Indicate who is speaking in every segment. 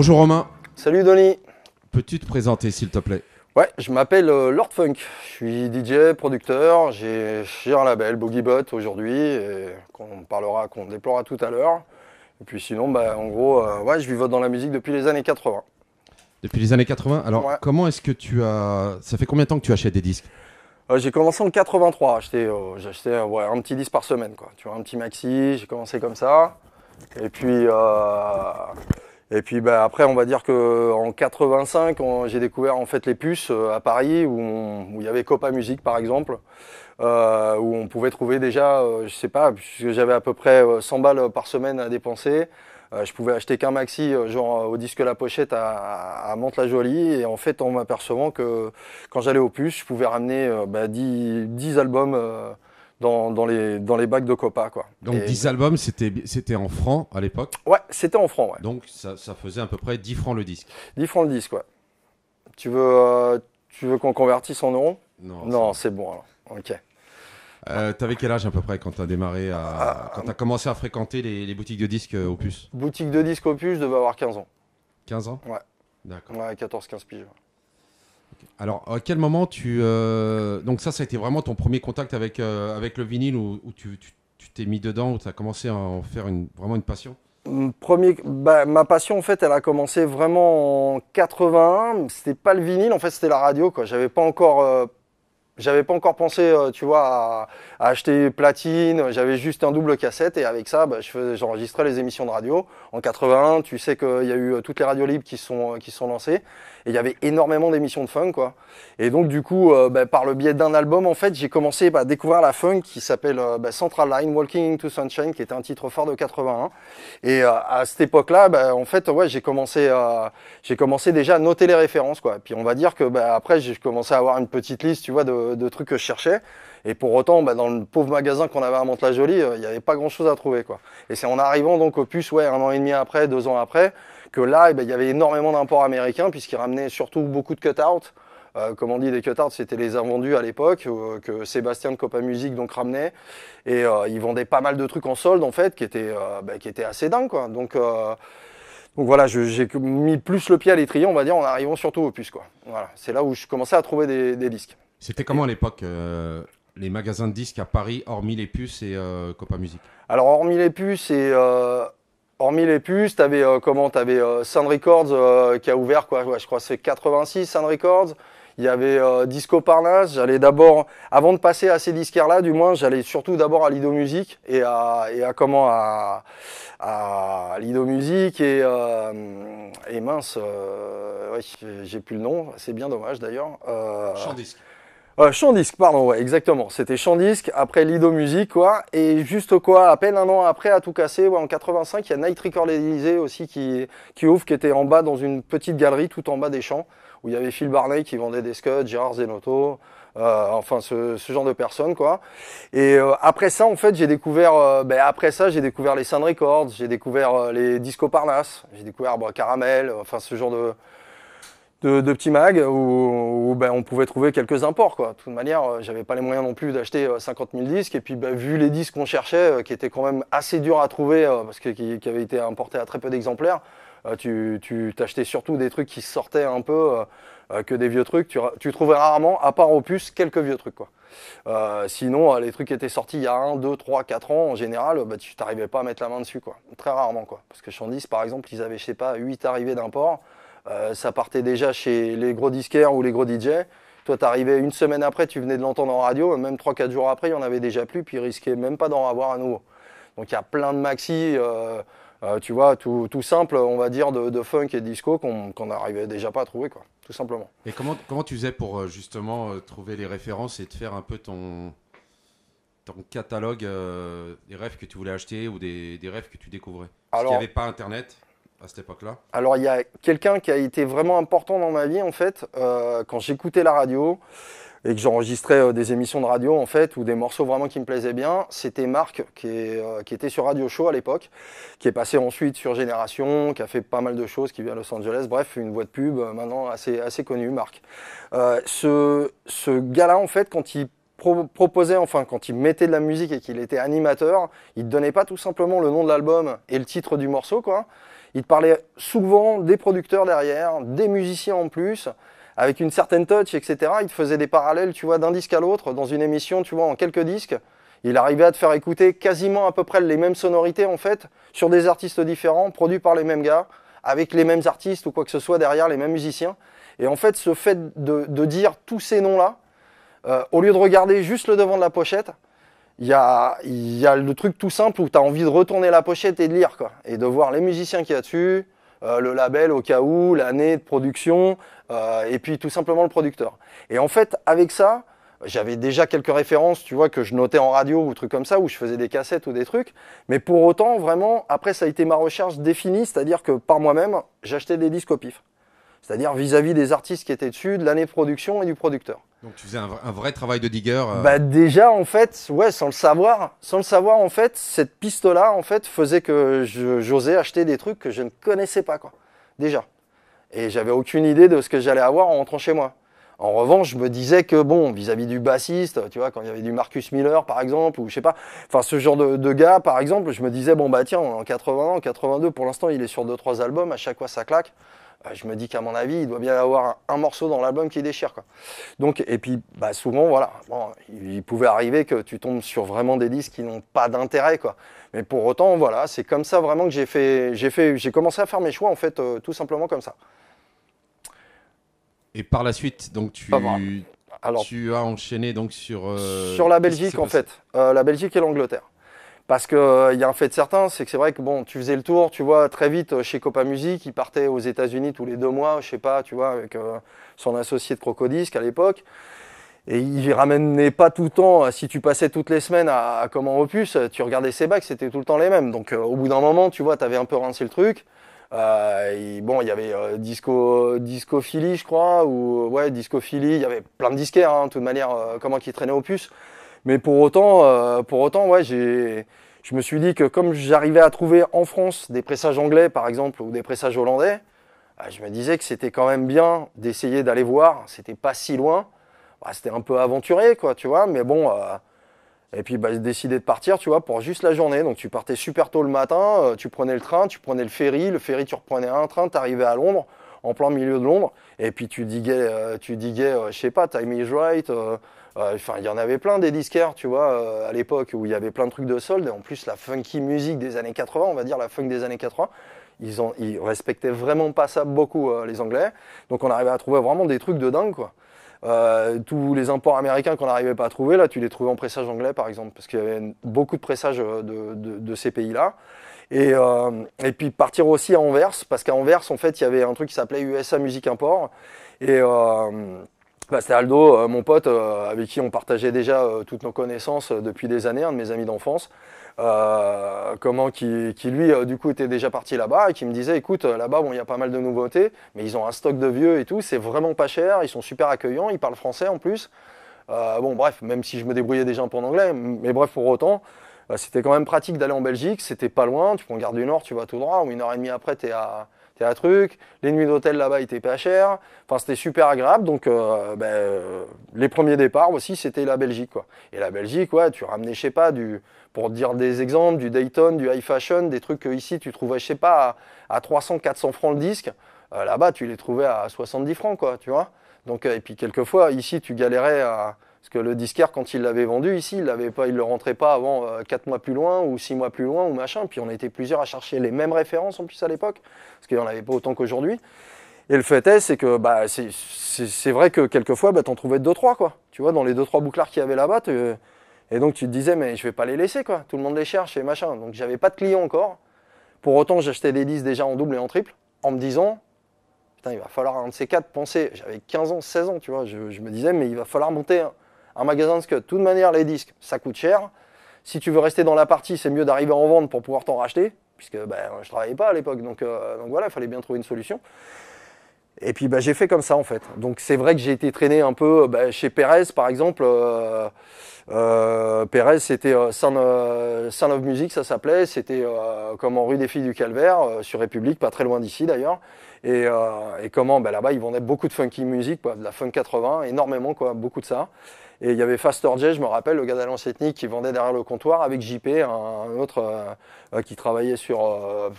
Speaker 1: Bonjour Romain. Salut Donny. Peux-tu te présenter s'il te plaît
Speaker 2: Ouais, je m'appelle euh, Lord Funk. Je suis DJ, producteur, j'ai un label Boogiebot aujourd'hui, qu'on parlera, qu'on déplorera tout à l'heure. Et puis sinon, bah, en gros, euh, ouais, je vivote dans la musique depuis les années 80.
Speaker 1: Depuis les années 80 Alors, comment est-ce que tu as. Ça fait combien de temps que tu achètes des disques
Speaker 2: euh, J'ai commencé en 83. J'achetais ouais, un petit disque par semaine, quoi. Tu vois, un petit maxi, j'ai commencé comme ça. Et puis. Et puis bah, après, on va dire que en 85, j'ai découvert en fait les puces euh, à Paris où, il y avait Copa Musique par exemple, euh, où on pouvait trouver déjà, euh, je sais pas, puisque j'avais à peu près 100 euh, balles par semaine à dépenser. je pouvais acheter qu'un maxi, genre au disque La Pochette à, à Mantes-la-Jolie. Et en fait, en m'apercevant que quand j'allais aux puces, je pouvais ramener 10, bah, albums dans, les, dans les bacs de Copa. Quoi. Donc 10
Speaker 1: albums, c'était en francs à l'époque
Speaker 2: Ouais, c'était en francs. Ouais. Donc ça, ça, faisait à peu près 10 francs le disque 10 francs le disque, ouais. Tu veux, euh, veux qu'on convertisse en euros Non. Non, c'est bon alors. Ok. Euh,
Speaker 1: T'avais quel âge à peu près quand t'as démarré à... Ah, quand t'as commencé à fréquenter les, boutiques de disques euh, Opus
Speaker 2: Boutique de disques Opus, je devais avoir 15 ans. 15 ans Ouais. D'accord. Ouais, 14-15 piges.
Speaker 1: Alors, à quel moment tu. Euh, donc, ça, ça a été vraiment ton premier contact avec, euh, le vinyle où, tu t'es mis dedans, où tu as commencé à en faire vraiment une passion
Speaker 2: bah, ma passion en fait, elle a commencé vraiment en 81. C'était pas le vinyle, en fait, c'était la radio. Quoi. J'avais pas encore, euh, pensé, tu vois, à, acheter platine. J'avais juste un double cassette et avec ça, bah, j'enregistrais les émissions de radio en 81, tu sais qu'il y a eu euh, toutes les radios libres qui sont euh, qui sont lancées et il y avait énormément d'émissions de funk quoi. Et donc du coup, euh, bah, par le biais d'un album en fait, j'ai commencé bah, à découvrir la funk qui s'appelle bah, Central Line Walking into Sunshine, qui était un titre fort de 81. Et à cette époque-là, en fait, ouais, j'ai commencé j'ai commencé déjà à noter les références quoi. Puis on va dire que après j'ai commencé à avoir une petite liste, tu vois, de trucs que je cherchais. Et pour autant, bah, dans le pauvre magasin qu'on avait à Mantes-la-Jolie, euh, il n'y avait pas grand-chose à trouver. Quoi. Et c'est en arrivant donc au puce, ouais, un an et demi après, deux ans après, que là, eh ben, il y avait énormément d'imports américains, puisqu'ils ramenaient surtout beaucoup de cut-out. Euh, comme on dit, les cut-outs, c'était les invendus à l'époque, euh, que Sébastien de Copa Music donc ramenait. Et ils vendaient pas mal de trucs en solde, en fait, qui étaient, bah, qui étaient assez dingues. Quoi. Donc, donc voilà, j'ai mis plus le pied à l'étrier, on va dire, en arrivant surtout au puce. Voilà, c'est là où je commençais à trouver des, disques.
Speaker 1: C'était comment à l'époque les magasins de disques à Paris, hormis les puces et euh, Copa Musique
Speaker 2: Alors, hormis les puces et. Euh, hormis les puces, t'avais avais euh, comment T'avais Sound Records qui a ouvert quoi Je crois c'est 86 Sound Records. Il y avait Disco Parnasse. J'allais d'abord, avant de passer à ces disquaires-là, du moins, j'allais surtout d'abord à Lido Musique et à, et à comment à, Lido Musique et, mince, j'ai plus le nom. C'est bien dommage d'ailleurs. disque. Euh, Disque, pardon, ouais, exactement. C'était Disque, après Lido Music, quoi. Et juste quoi, à peine un an après, à tout casser, ouais, en 85, il y a Night Record Élysée aussi qui, qui ouvre, qui était en bas dans une petite galerie tout en bas des champs, où il y avait Phil Barney qui vendait des scuds, Gérard Zenotto, euh, enfin ce, ce, genre de personnes, quoi. Et euh, après ça, en fait, j'ai découvert, euh, ben, après ça, j'ai découvert les Sun Records, j'ai découvert euh, les Disco Parnasse, j'ai découvert bois bah, Caramel, enfin ce genre de de, petits mags où, ben, on pouvait trouver quelques imports. De toute manière, euh, j'avais pas les moyens non plus d'acheter 50 euh, 000 disques. Et puis, ben, vu les disques qu'on cherchait, euh, qui étaient quand même assez durs à trouver, parce qu'ils avaient été importés à très peu d'exemplaires, tu t'achetais surtout des trucs qui sortaient un peu que des vieux trucs. Tu, tu trouvais rarement, à part Opus, quelques vieux trucs. Quoi. sinon, les trucs qui étaient sortis il y a 1, 2, 3, 4 ans, en général, ben, tu t'arrivais pas à mettre la main dessus. Quoi. Très rarement. Quoi. Parce que Chandis, par exemple, ils avaient, je sais pas, 8 arrivées d'import. Euh, ça partait déjà chez les gros disquaires ou les gros DJ. Toi, t'arrivais une semaine après, tu venais de l'entendre en radio, même 3-4 jours après, il n'y en avait déjà plus, puis ne risquait même pas d'en avoir à nouveau. Donc il y a plein de maxi, euh, euh, tu vois, tout, simple, on va dire, de, funk et disco qu'on n'arrivait déjà pas à trouver, quoi, tout simplement.
Speaker 1: Et comment, comment tu faisais pour justement trouver les références et de faire un peu ton, catalogue des rêves que tu voulais acheter ou des, rêves que tu découvrais Parce qu'il n'y avait pas Internet à cette époque-là
Speaker 2: Alors, il y a quelqu'un qui a été vraiment important dans ma vie, en fait, euh, quand j'écoutais la radio et que j'enregistrais euh, des émissions de radio, en fait, ou des morceaux vraiment qui me plaisaient bien. C'était Marc, euh, qui, était sur Radio Show à l'époque, qui est passé ensuite sur Génération, qui a fait pas mal de choses, qui vient à Los Angeles. Bref, une voix de pub maintenant assez, assez connue, Marc. ce ce gars-là, en fait, quand il proposait, enfin quand il mettait de la musique et qu'il était animateur, il ne donnait pas tout simplement le nom de l'album et le titre du morceau, quoi. Il parlait souvent des producteurs derrière, des musiciens en plus, avec une certaine touch, etc. Il faisait des parallèles, tu vois, d'un disque à l'autre, dans une émission, tu vois, en quelques disques. Il arrivait à te faire écouter quasiment à peu près les mêmes sonorités, en fait, sur des artistes différents, produits par les mêmes gars, avec les mêmes artistes ou quoi que ce soit derrière, les mêmes musiciens. Et en fait, ce fait de, dire tous ces noms-là, euh, au lieu de regarder juste le devant de la pochette, il y a, le truc tout simple où tu as envie de retourner la pochette et de lire, Et de voir les musiciens qu'il y a dessus, euh, le label au cas où, l'année de production, euh, et puis tout simplement le producteur. Et en fait, avec ça, j'avais déjà quelques références, tu vois, que je notais en radio ou trucs comme ça, où je faisais des cassettes ou des trucs. Mais pour autant, vraiment, après, ça a été ma recherche définie, c'est-à-dire que par moi-même, j'achetais des disques au pif. C'est-à-dire vis-à-vis des artistes qui étaient dessus, de l'année de production et du producteur. Donc tu faisais un, vrai travail de digger. Euh. Bah déjà en fait, ouais, sans le savoir, sans le savoir en fait, cette piste là en fait faisait que j'osais acheter des trucs que je ne connaissais pas quoi. Déjà. Et j'avais aucune idée de ce que j'allais avoir en rentrant chez moi. En revanche, je me disais que bon, vis-à-vis du bassiste, tu vois, quand il y avait du Marcus Miller par exemple, ou je sais pas, enfin ce genre de, gars par exemple, je me disais bon bah tiens, en 80 en 82, pour l'instant il est sur deux trois albums, à chaque fois ça claque. Euh, je me dis qu'à mon avis, il doit bien y avoir un, morceau dans l'album qui déchire. Quoi. Donc, et puis bah, souvent, voilà, bon, il pouvait arriver que tu tombes sur vraiment des disques qui n'ont pas d'intérêt. Quoi. Mais pour autant, voilà, c'est comme ça vraiment que j'ai fait, j'ai fait, j'ai commencé à faire mes choix en fait, euh, tout simplement comme ça.
Speaker 1: Et par la suite, donc tu, tu as enchaîné donc sur euh, sur la Belgique en fait,
Speaker 2: la Belgique et l'Angleterre. Parce qu'il euh, y a un fait certain, c'est que c'est vrai que bon, tu faisais le tour, tu vois, très vite euh, chez Copa Music, il partait aux États-Unis tous les deux mois, je sais pas, tu vois, avec euh, son associé de Crocodisque à l'époque. Et il ramenait pas tout le temps, si tu passais toutes les semaines à, Comment Opus, tu regardais ses bacs, c'était tout le temps les mêmes. Donc au bout d'un moment, tu vois, tu avais un peu rincé le truc. bon, il y avait Disco, Discophilie, je crois, ou ouais, Discophilie, il y avait plein de disquaires, hein, de toute manière, comment qui traînaient Opus. Mais pour autant, euh, pour autant, je me suis dit que comme j'arrivais à trouver en France des pressages anglais, par exemple, ou des pressages hollandais, bah, je me disais que c'était quand même bien d'essayer d'aller voir. C'était pas si loin. Bah, c'était un peu aventuré, quoi, tu vois. Mais bon. Euh, et puis bah, j'ai décidé de partir, tu vois, pour juste la journée. Donc tu partais super tôt le matin, euh, tu prenais le train, tu prenais le ferry, le ferry tu reprenais un train, tu arrivais à Londres, en plein milieu de Londres, et puis tu diguais, tu je sais pas, Time is Right, Enfin, il y en avait plein des disquaires, tu vois, euh, à l'époque où il y avait plein de trucs de solde. Et en plus, la funky musique des années 80, on va dire la funk des années 80, ils, ont, ils respectaient vraiment pas ça beaucoup, euh, les Anglais. Donc on arrivait à trouver vraiment des trucs de dingue, quoi. Euh, tous les imports américains qu'on n'arrivait pas à trouver, là, tu les trouvais en pressage anglais, par exemple, parce qu'il y avait beaucoup de pressages de, ces pays-là. Et, puis partir aussi à Anvers, parce qu'à Anvers, en fait, il y avait un truc qui s'appelait USA Music Import. Et c'était Aldo, euh, mon pote, euh, avec qui on partageait déjà euh, toutes nos connaissances depuis des années, un de mes amis d'enfance, comment qui, lui, du coup, était déjà parti là-bas et qui me disait, écoute, là-bas, bon, il y a pas mal de nouveautés, mais ils ont un stock de vieux et tout, c'est vraiment pas cher, ils sont super accueillants, ils parlent français en plus. bon, bref, même si je me débrouillais déjà un peu en anglais, mais bref, pour autant, c'était quand même pratique d'aller en Belgique, c'était pas loin, tu prends garde du Nord, tu vas tout droit, ou une heure et demie après, tu es à un truc. Les nuits d'hôtel là-bas étaient pas chères. Enfin, c'était super agréable. Donc, euh, ben, les premiers départs aussi, c'était la Belgique, quoi. Et la Belgique, ouais, tu ramenais, je sais pas, du, pour dire des exemples, du Dayton, du High Fashion, des trucs que ici tu trouvais, je sais pas, à, 300, 400 francs le disque. Euh, là-bas, tu les trouvais à 70 francs, quoi, tu vois. Donc, euh, et puis quelquefois, ici, tu galérais à parce que le disquaire, quand il l'avait vendu ici, il ne le rentrait pas avant 4 euh, mois plus loin ou 6 mois plus loin ou machin. Puis on était plusieurs à chercher les mêmes références en plus à l'époque, parce qu'il n'y en avait pas autant qu'aujourd'hui. Et le fait est, c'est que bah, c'est vrai que quelquefois, bah, en trouvais 2-3, quoi. Tu vois, dans les 2-3 bouclards qu'il y avait là-bas, et donc tu te disais, mais je vais pas les laisser, quoi. Tout le monde les cherche et machin. Donc j'avais pas de clients encore. Pour autant, j'achetais des disques déjà en double et en triple, en me disant, putain, il va falloir un de ces quatre penser. J'avais 15 ans, 16 ans, tu vois. Je, je, me disais, mais il va falloir monter un magasin de scud. De toute manière, les disques, ça coûte cher. Si tu veux rester dans la partie, c'est mieux d'arriver en vente pour pouvoir t'en racheter, puisque ben, je ne travaillais pas à l'époque. Euh, donc, voilà, il fallait bien trouver une solution. Et puis ben, j'ai fait comme ça en fait. Donc c'est vrai que j'ai été traîné un peu ben, chez Pérez par exemple. Perez, euh, euh, Pérez c'était Saint, of Music ça s'appelait. C'était comme en rue des Filles du Calvaire sur République, pas très loin d'ici d'ailleurs. Et, comment là-bas ils vendaient beaucoup de funky music, de la funk 80, énormément quoi, beaucoup de ça. Et il y avait Fast J, je me rappelle, le gars d'Alliance Ethnique qui vendait derrière le comptoir avec JP, un, autre euh, euh, qui travaillait sur, euh,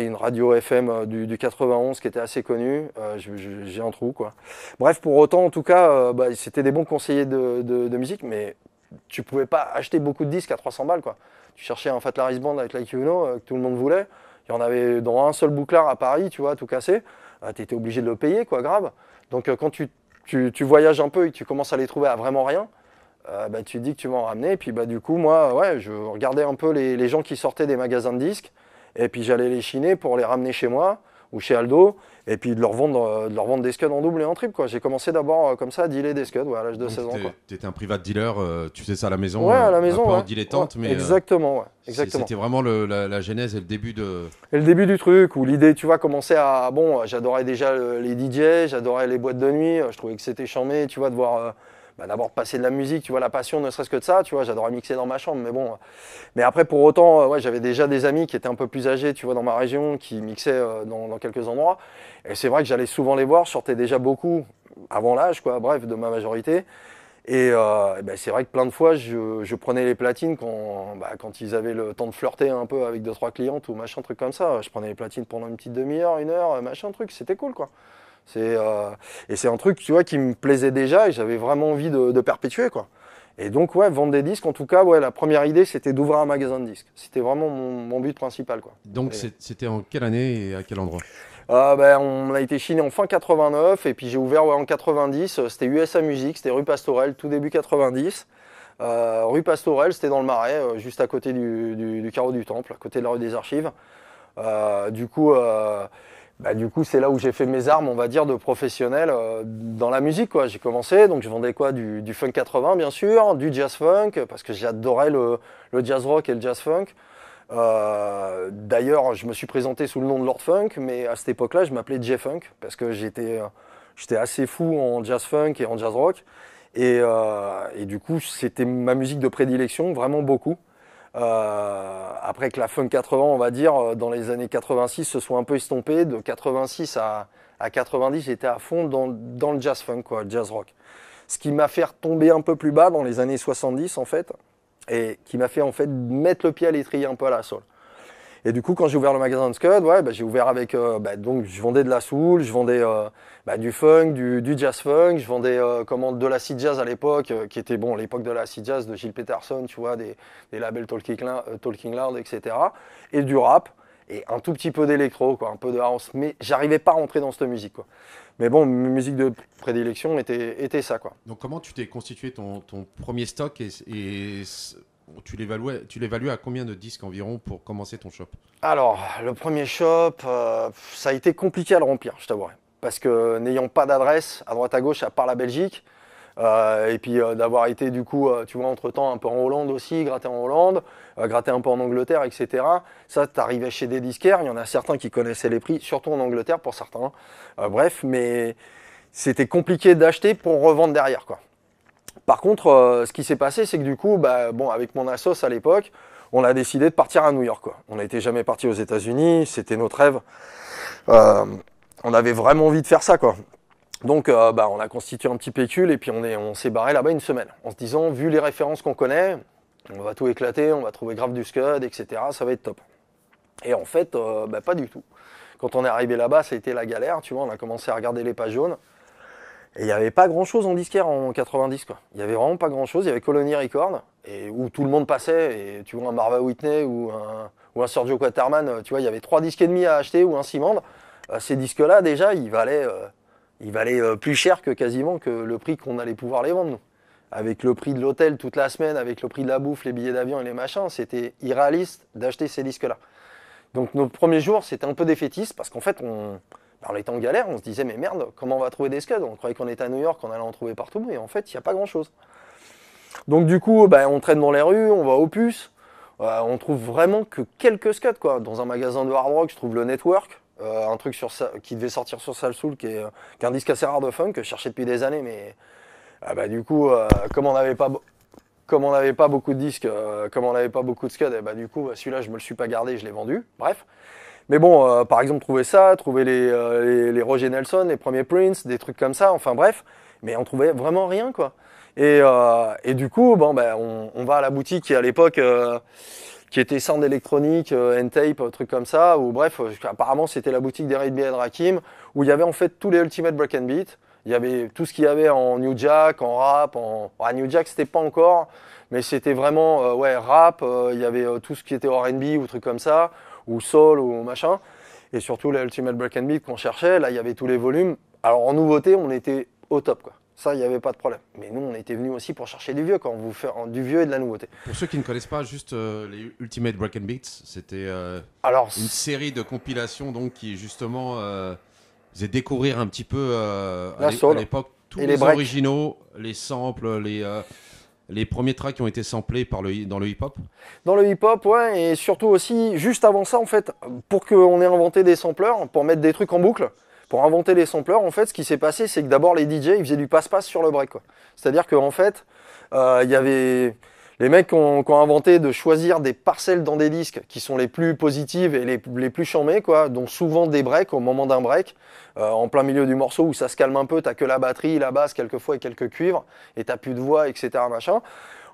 Speaker 2: une radio FM du, 91 qui était assez connue. J'ai un trou, quoi. Bref, pour autant, en tout cas, bah, c'était des bons conseillers de, musique, mais tu pouvais pas acheter beaucoup de disques à 300 balles, quoi. Tu cherchais un Fatlaris Band avec la like you que tout le monde voulait. Il y en avait dans un seul bouclard à Paris, tu vois, tout cassé. tu étais obligé de le payer, quoi, grave. Donc quand tu tu, voyages un peu et tu commences à les trouver à vraiment rien, euh, bah, tu te dis que tu vas en ramener. Et puis bah, du coup, moi, ouais, je regardais un peu les, les gens qui sortaient des magasins de disques. Et puis j'allais les chiner pour les ramener chez moi ou chez Aldo et puis de leur vendre, euh, leur vendre des scuds en double et en triple. Quoi. J'ai commencé d'abord euh, comme ça à dealer des scuds à l'âge de 16 ans.
Speaker 1: Tu étais un private dealer, euh, tu faisais ça à la maison. Ouais, à la maison. Un peu en dilettante, mais. Exactement, ouais. C'était vraiment la, genèse et le début de.
Speaker 2: Et le début du truc, où l'idée, tu vois, commencer à. Bon, j'adorais déjà les DJ, j'adorais les boîtes de nuit, je trouvais que c'était charmé, tu vois, de voir. Bah, d'abord passer de la musique, tu vois, la passion, ne serait-ce que de ça, tu vois, j'adorais mixer dans ma chambre, mais bon. Mais après, pour autant, euh, j'avais déjà des amis qui étaient un peu plus âgés, tu vois, dans ma région, qui mixaient euh, dans, quelques endroits. Et c'est vrai que j'allais souvent les voir, je sortais déjà beaucoup avant l'âge, quoi, bref, de ma majorité. Et, euh, ben, c'est vrai que plein de fois, je, prenais les platines quand, bah, quand, ils avaient le temps de flirter un peu avec deux, trois clientes ou machin, truc comme ça. Je prenais les platines pendant une petite demi-heure, une heure, machin, truc. C'était cool, quoi. Euh, et c'est un truc, tu vois, qui me plaisait déjà et j'avais vraiment envie de, perpétuer, quoi. Et donc, ouais, vendre des disques, en tout cas, ouais, la première idée, c'était d'ouvrir un magasin de disques. C'était vraiment mon, but principal, quoi.
Speaker 1: Donc, c'était en quelle année et à quel endroit
Speaker 2: ah, ben, On a été chiné en fin 89 et puis j'ai ouvert en 90. C'était USA Music, c'était rue Pastorel tout début 90. Euh, rue Pastorel c'était dans le Marais, euh, juste à côté du, du, carreau du Temple, à côté de la rue des Archives. Euh, du coup bah, du coup, c'est là où j'ai fait mes armes, on va dire, de professionnel euh, dans la musique. quoi. J'ai commencé, donc je vendais quoi du, funk 80, bien sûr, du jazz funk, parce que j'adorais le, jazz rock et le jazz funk. Euh, d'ailleurs, je me suis présenté sous le nom de Lord Funk, mais à cette époque-là, je m'appelais J Funk, parce que euh, j'étais assez fou en jazz funk et en jazz rock. et du coup, c'était ma musique de prédilection, vraiment beaucoup. Euh, après que la funk 80, on va dire, euh, dans les années 86, se soit un peu estompée. De 86 à, 90, j'étais à fond dans, le jazz funk, quoi, jazz rock. Ce qui m'a fait retomber un peu plus bas dans les années 70, en fait, et qui m'a fait, en fait, mettre le pied à l'étrier un peu à la sol. Et du coup, quand j'ai ouvert le magasin de Scud, ouais, bah, j'ai ouvert avec. Euh, bah, donc, je vendais de la soul, je vendais euh, bah, du funk, du, jazz funk, je vendais euh, comment, de l'acid jazz à l'époque, qui était bon, l'époque de l'acid jazz de Gilles Peterson, tu vois, des, labels Talking, Talking Loud, etc. Et du rap et un tout petit peu d'électro, quoi, un peu de house, mais j'arrivais pas à rentrer dans cette musique, quoi. Mais bon, mes musique de prédilection était, était ça, quoi. Donc comment tu t'es constitué ton, ton
Speaker 1: premier stock et tu l'évalues à combien de disques environ pour commencer ton shop
Speaker 2: Alors, le premier shop, euh, ça a été compliqué à le remplir, je t'avouerai. Parce que n'ayant pas d'adresse à droite à gauche, à part la Belgique, euh, et puis euh, d'avoir été du coup, tu vois, entre-temps un peu en Hollande aussi, gratter en Hollande, gratter un peu en Angleterre, etc. Ça, t'arrivais chez des disquaires, il y en a certains qui connaissaient les prix, surtout en Angleterre pour certains. bref, mais c'était compliqué d'acheter pour revendre derrière, quoi. Par contre, euh, ce qui s'est passé, c'est que du coup, bah, avec mon Asos à l'époque, on a décidé de partir à New York. On n'était jamais parti aux États-Unis, c'était notre rêve. Euh, on avait vraiment envie de faire ça, quoi. Donc, euh, bah, on a constitué un petit pécule et puis on s'est barré là-bas une semaine, en se disant, vu les références qu'on connaît, on va tout éclater, on va trouver grave du scud, etc. Ça va être top. Et en fait, bah, pas du tout. Quand on est arrivé là-bas, ça a été la galère, tu vois. On a commencé à regarder les pages jaunes. Et il n'y avait pas grand chose en disquaire en 90 quoi. Il n'y avait vraiment pas grand chose, il y avait Colony Records, et où tout le monde passait, et tu vois un Marva Whitney ou un, ou un Sergio Quaterman, euh, tu vois, il y avait trois disques et demi à acheter ou un Simandre. Euh, ces disques-là déjà, ils valaient, euh, ils plus cher que quasiment que le prix qu'on allait pouvoir les vendre Avec le prix de l'hôtel toute la semaine, avec le prix de la bouffe, les billets d'avion et les machins, c'était irréaliste d'acheter ces disques-là. Donc nos premiers jours, c'était un peu défaitiste parce qu'en fait, on, alors, on était en galère, on se disait, mais merde, comment on va trouver des scuds On croyait qu'on était à New York, on allait en trouver partout, mais en fait, il n'y a pas grand-chose. Donc du coup, bah, on traîne dans les rues, on va aux puces, euh, on trouve vraiment que quelques scuds, quoi. Dans un magasin de hard rock, je trouve le Network, euh, un truc sur qui devait sortir sur Salsoul, qui, est, euh, qui est un disque assez rare de funk, que je cherchais depuis des années, mais ah, bah, du coup, comme on n'avait pas... on pas beaucoup de disques, comme on n'avait pas beaucoup de scuds, et eh bah, du coup, bah, celui-là, je me le suis pas gardé, je l'ai vendu. Bref. Mais bon, euh, par exemple, trouver ça, trouver euh, les, les, Roger Nelson, les premiers Prince, des trucs comme ça, enfin bref, mais on trouvait vraiment rien, quoi. Et, euh, du coup, bon, ben, on, va à la boutique qui, à l'époque, qui était Sound électronique, N-Tape, truc comme ça, ou bref, apparemment, c'était la boutique des Raid et Rakim, où il y avait en fait tous les Ultimate Break and Beat, il y avait tout ce qu'il y avait en New Jack, en rap, en New Jack c'était pas encore, mais c'était vraiment ouais rap. il y avait tout ce qui était R&B ou trucs comme ça ou soul ou machin. Et surtout les Ultimate Break and Beat qu'on cherchait, là il y avait tous les volumes. Alors en nouveauté, on était au top quoi. Ça, il n'y avait pas de problème. Mais nous, on était venus aussi pour chercher du vieux, quand vous fait du vieux et de la nouveauté.
Speaker 1: Pour ceux qui ne connaissent pas, juste euh, les Ultimate Break and Beats, c'était euh, Alors, une série de compilations donc qui justement euh, faisait découvrir un petit peu à l'époque tous les, les originaux, les samples, les les premiers tracks qui ont été samplés dans le hip-hop
Speaker 2: Dans le hip-hop, ouais, et surtout aussi, juste avant ça, en fait, pour qu'on ait inventé des sampleurs, pour mettre des trucs en boucle, pour inventer les sampleurs, en fait, ce qui s'est passé, c'est que d'abord, les DJ, ils faisaient du passe-passe sur le break, quoi. C'est-à-dire qu'en en fait, euh, il y avait... Les mecs qui ont, inventé de choisir des parcelles dans des disques qui sont les plus positives et les, les plus chamées, quoi, dont souvent des breaks au moment d'un break, euh, en plein milieu du morceau où ça se calme un peu, t'as que la batterie, la basse quelquefois et quelques cuivres, et t'as plus de voix, etc. Machin.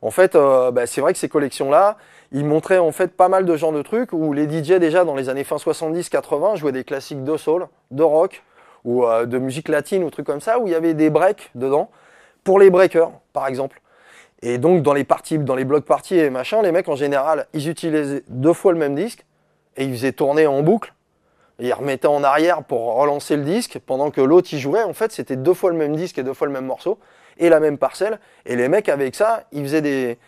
Speaker 2: En fait, euh, bah, c'est vrai que ces collections-là, ils montraient en fait pas mal de genres de trucs où les DJ déjà dans les années fin 70-80 jouaient des classiques de soul, de rock, ou euh, de musique latine ou trucs comme ça, où il y avait des breaks dedans, pour les breakers par exemple. Et donc, dans les parties, dans les blocs parties et machin, les mecs, en général, ils utilisaient deux fois le même disque et ils faisaient tourner en boucle. ils remettaient en arrière pour relancer le disque pendant que l'autre il jouait. En fait, c'était deux fois le même disque et deux fois le même morceau et la même parcelle. Et les mecs, avec ça, ils faisaient des,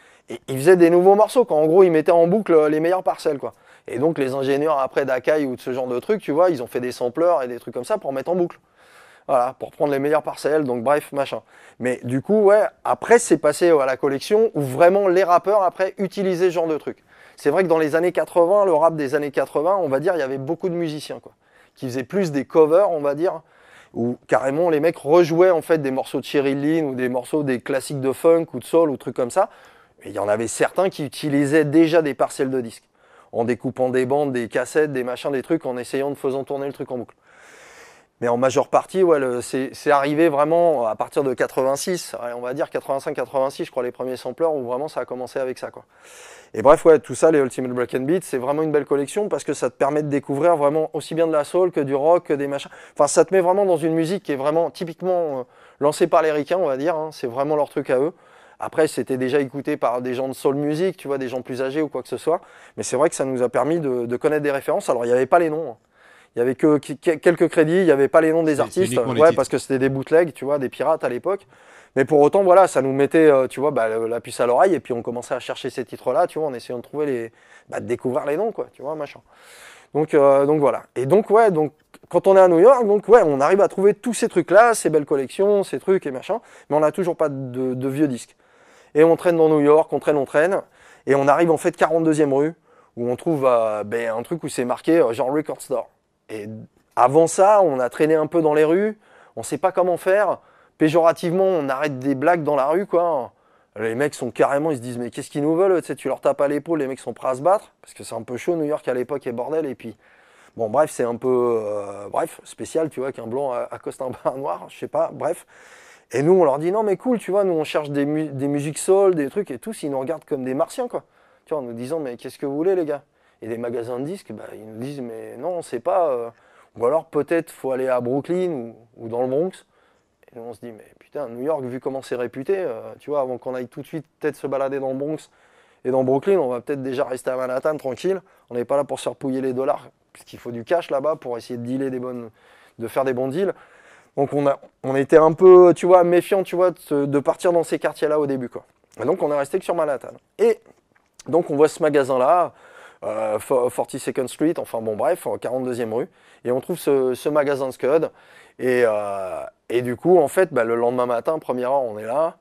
Speaker 2: ils faisaient des nouveaux morceaux. Quand en gros, ils mettaient en boucle euh, les meilleures parcelles, quoi. Et donc, les ingénieurs après d'Akai ou de ce genre de trucs, tu vois, ils ont fait des sampleurs et des trucs comme ça pour mettre en boucle voilà, pour prendre les meilleures parcelles, donc bref, machin. Mais du coup, ouais, après, c'est passé à la collection où vraiment les rappeurs, après, utilisaient ce genre de trucs. C'est vrai que dans les années 80, le rap des années 80, on va dire, il y avait beaucoup de musiciens, quoi, qui faisaient plus des covers, on va dire, où carrément les mecs rejouaient, en fait, des morceaux de Cheryl ou des morceaux des classiques de funk ou de soul ou trucs comme ça. Mais il y en avait certains qui utilisaient déjà des parcelles de disques en découpant des bandes, des cassettes, des machins, des trucs, en essayant de faisant tourner le truc en boucle. Mais en majeure partie, ouais, c'est arrivé vraiment à partir de 86, on va dire 85-86, je crois, les premiers samplers où vraiment ça a commencé avec ça. Quoi. Et bref, ouais, tout ça, les Ultimate Black and Beat, c'est vraiment une belle collection parce que ça te permet de découvrir vraiment aussi bien de la soul que du rock, des machins. Enfin, ça te met vraiment dans une musique qui est vraiment typiquement euh, lancée par les ricains, on va dire. Hein. C'est vraiment leur truc à eux. Après, c'était déjà écouté par des gens de soul music, tu vois, des gens plus âgés ou quoi que ce soit. Mais c'est vrai que ça nous a permis de, connaître des références. Alors, il n'y avait pas les noms. Hein. Il y avait que quelques crédits, il n'y avait pas les noms des artistes, ouais, parce que c'était des bootlegs, tu vois, des pirates à l'époque. Mais pour autant, voilà, ça nous mettait, euh, tu vois, bah, la puce à l'oreille, et puis on commençait à chercher ces titres-là, tu vois, en essayant de trouver les, bah, de découvrir les noms, quoi, tu vois, machin. Donc, euh, donc voilà. Et donc ouais, donc quand on est à New York, donc ouais, on arrive à trouver tous ces trucs-là, ces belles collections, ces trucs et machin, mais on n'a toujours pas de, vieux disques. Et on traîne dans New York, on traîne, on traîne, et on arrive en fait 42e rue où on trouve euh, ben, un truc où c'est marqué genre record store. Et avant ça, on a traîné un peu dans les rues, on ne sait pas comment faire. Péjorativement, on arrête des blagues dans la rue, quoi. Les mecs sont carrément, ils se disent, mais qu'est-ce qu'ils nous veulent tu, sais, tu leur tapes à l'épaule, les mecs sont prêts à se battre, parce que c'est un peu chaud, New York à l'époque est bordel, et puis. Bon, bref, c'est un peu. Euh, bref, spécial, tu vois, qu'un blanc accoste un, un noir, je sais pas, bref. Et nous, on leur dit, non, mais cool, tu vois, nous, on cherche des, musiques sol, des trucs et tout, ils nous regardent comme des martiens, quoi. Tu vois, en nous disant, mais qu'est-ce que vous voulez, les gars et les magasins de disques, bah, ils nous disent mais non, on ne sait pas. Euh, ou alors peut-être faut aller à Brooklyn ou, dans le Bronx. Et nous on se dit mais putain, New York, vu comment c'est réputé, euh, tu vois, avant qu'on aille tout de suite peut-être se balader dans le Bronx et dans Brooklyn, on va peut-être déjà rester à Manhattan tranquille. On n'est pas là pour se repouiller les dollars, qu'il faut du cash là-bas pour essayer de dealer des bonnes, de faire des bons deals. Donc on, a, on était un peu, tu vois, méfiant, tu vois, de, partir dans ces quartiers-là au début, quoi. Et donc on est resté que sur Manhattan. Et donc on voit ce magasin-là, euh, Forty 42 Street, enfin bon bref, 42e euh, rue. Et on trouve ce, magasin de Scud. Euh, et, du coup, en fait, bah, le lendemain matin, première heure, on est là.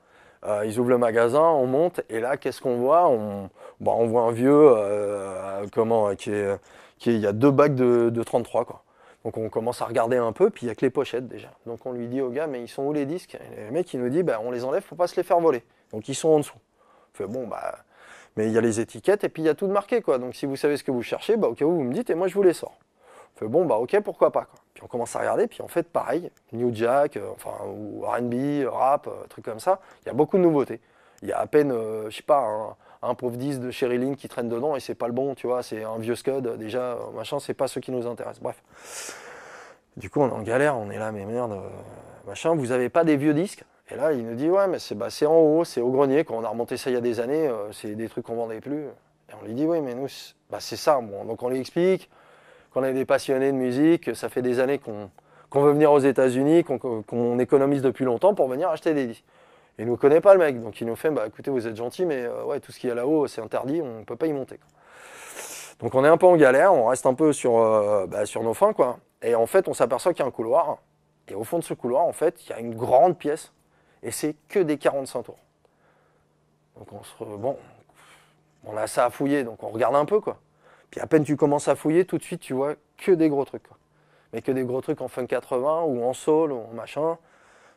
Speaker 2: ils ouvrent le magasin, on monte, et là, qu'est-ce qu'on voit bah, on, voit un vieux, comment, qui est, il y a deux bacs de, 33, quoi. Donc on commence à regarder un peu, puis il n'y a que les pochettes déjà. Donc on lui dit au gars, mais ils sont où les disques Et le mec il nous dit, bah, on les enlève pour pas se les faire voler. Donc ils sont en dessous. fait, bon, bah, mais il y a les étiquettes et puis il y a tout de marqué, quoi. Donc si vous savez ce que vous cherchez, bah, vous me dites et moi je vous les sors. On bon, bah ok, pourquoi pas, Puis on commence à regarder, puis en fait, pareil, New Jack, euh, enfin, ou RB, rap, truc euh, trucs comme ça, il y a beaucoup de nouveautés. Il y a à peine, euh, je sais pas, un, pauvre disque de Sherry qui traîne dedans et c'est pas le bon, tu vois, c'est un vieux Scud, déjà, machin, c'est pas ce qui nous intéresse. Bref. Du coup, on est en galère, on est là, mais merde, machin, vous avez pas des vieux disques et là, il nous dit Ouais, mais bah, c'est en haut, c'est au grenier. Quand on a remonté ça il y a des années, euh, c'est des trucs qu'on ne vendait plus. Et on lui dit Oui, mais nous, c'est bah, ça. Donc on lui explique qu'on est des passionnés de musique, ça fait des années qu'on veut venir aux États-Unis, qu'on économise depuis longtemps pour venir acheter des disques. Il ne nous connaît pas le mec, donc il nous fait bah, écoutez, vous êtes gentil, mais euh, ouais, tout ce qu'il y a là-haut, c'est interdit, on ne peut pas y monter. Donc on est un peu en galère, on reste un peu sur, euh, bah, sur nos fins, quoi. Et en fait, on s'aperçoit qu'il y a un couloir. Et au fond de ce couloir, en fait, il y a une grande pièce et c'est que des 45 tours. Donc on se bon, on a ça à fouiller, donc on regarde un peu quoi. Puis à peine tu commences à fouiller, tout de suite tu vois que des gros trucs. Mais que des gros trucs en fin 80 ou en sol ou en machin.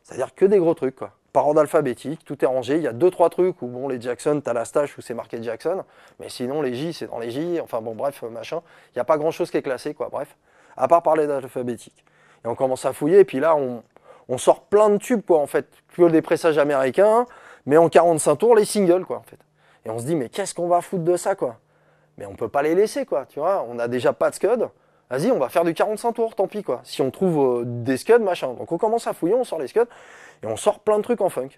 Speaker 2: C'est-à-dire que des gros trucs quoi. Par ordre alphabétique, tout est rangé. Il y a deux trois trucs où bon les Jackson, t'as la stache où c'est marqué Jackson, mais sinon les J c'est dans les J. Enfin bon bref euh, machin, il n'y a pas grand chose qui est classé quoi. Bref, à part parler d'alphabétique. Et on commence à fouiller, et puis là on, on sort plein de tubes, quoi, en fait, que des pressages américains, mais en 45 tours, les singles, quoi, en fait. Et on se dit, mais qu'est-ce qu'on va foutre de ça, quoi Mais on peut pas les laisser, quoi, tu vois, on a déjà pas de scud, vas-y, on va faire du 45 tours, tant pis, quoi. Si on trouve euh, des scuds, machin. Donc on commence à fouiller, on sort les scuds, et on sort plein de trucs en funk.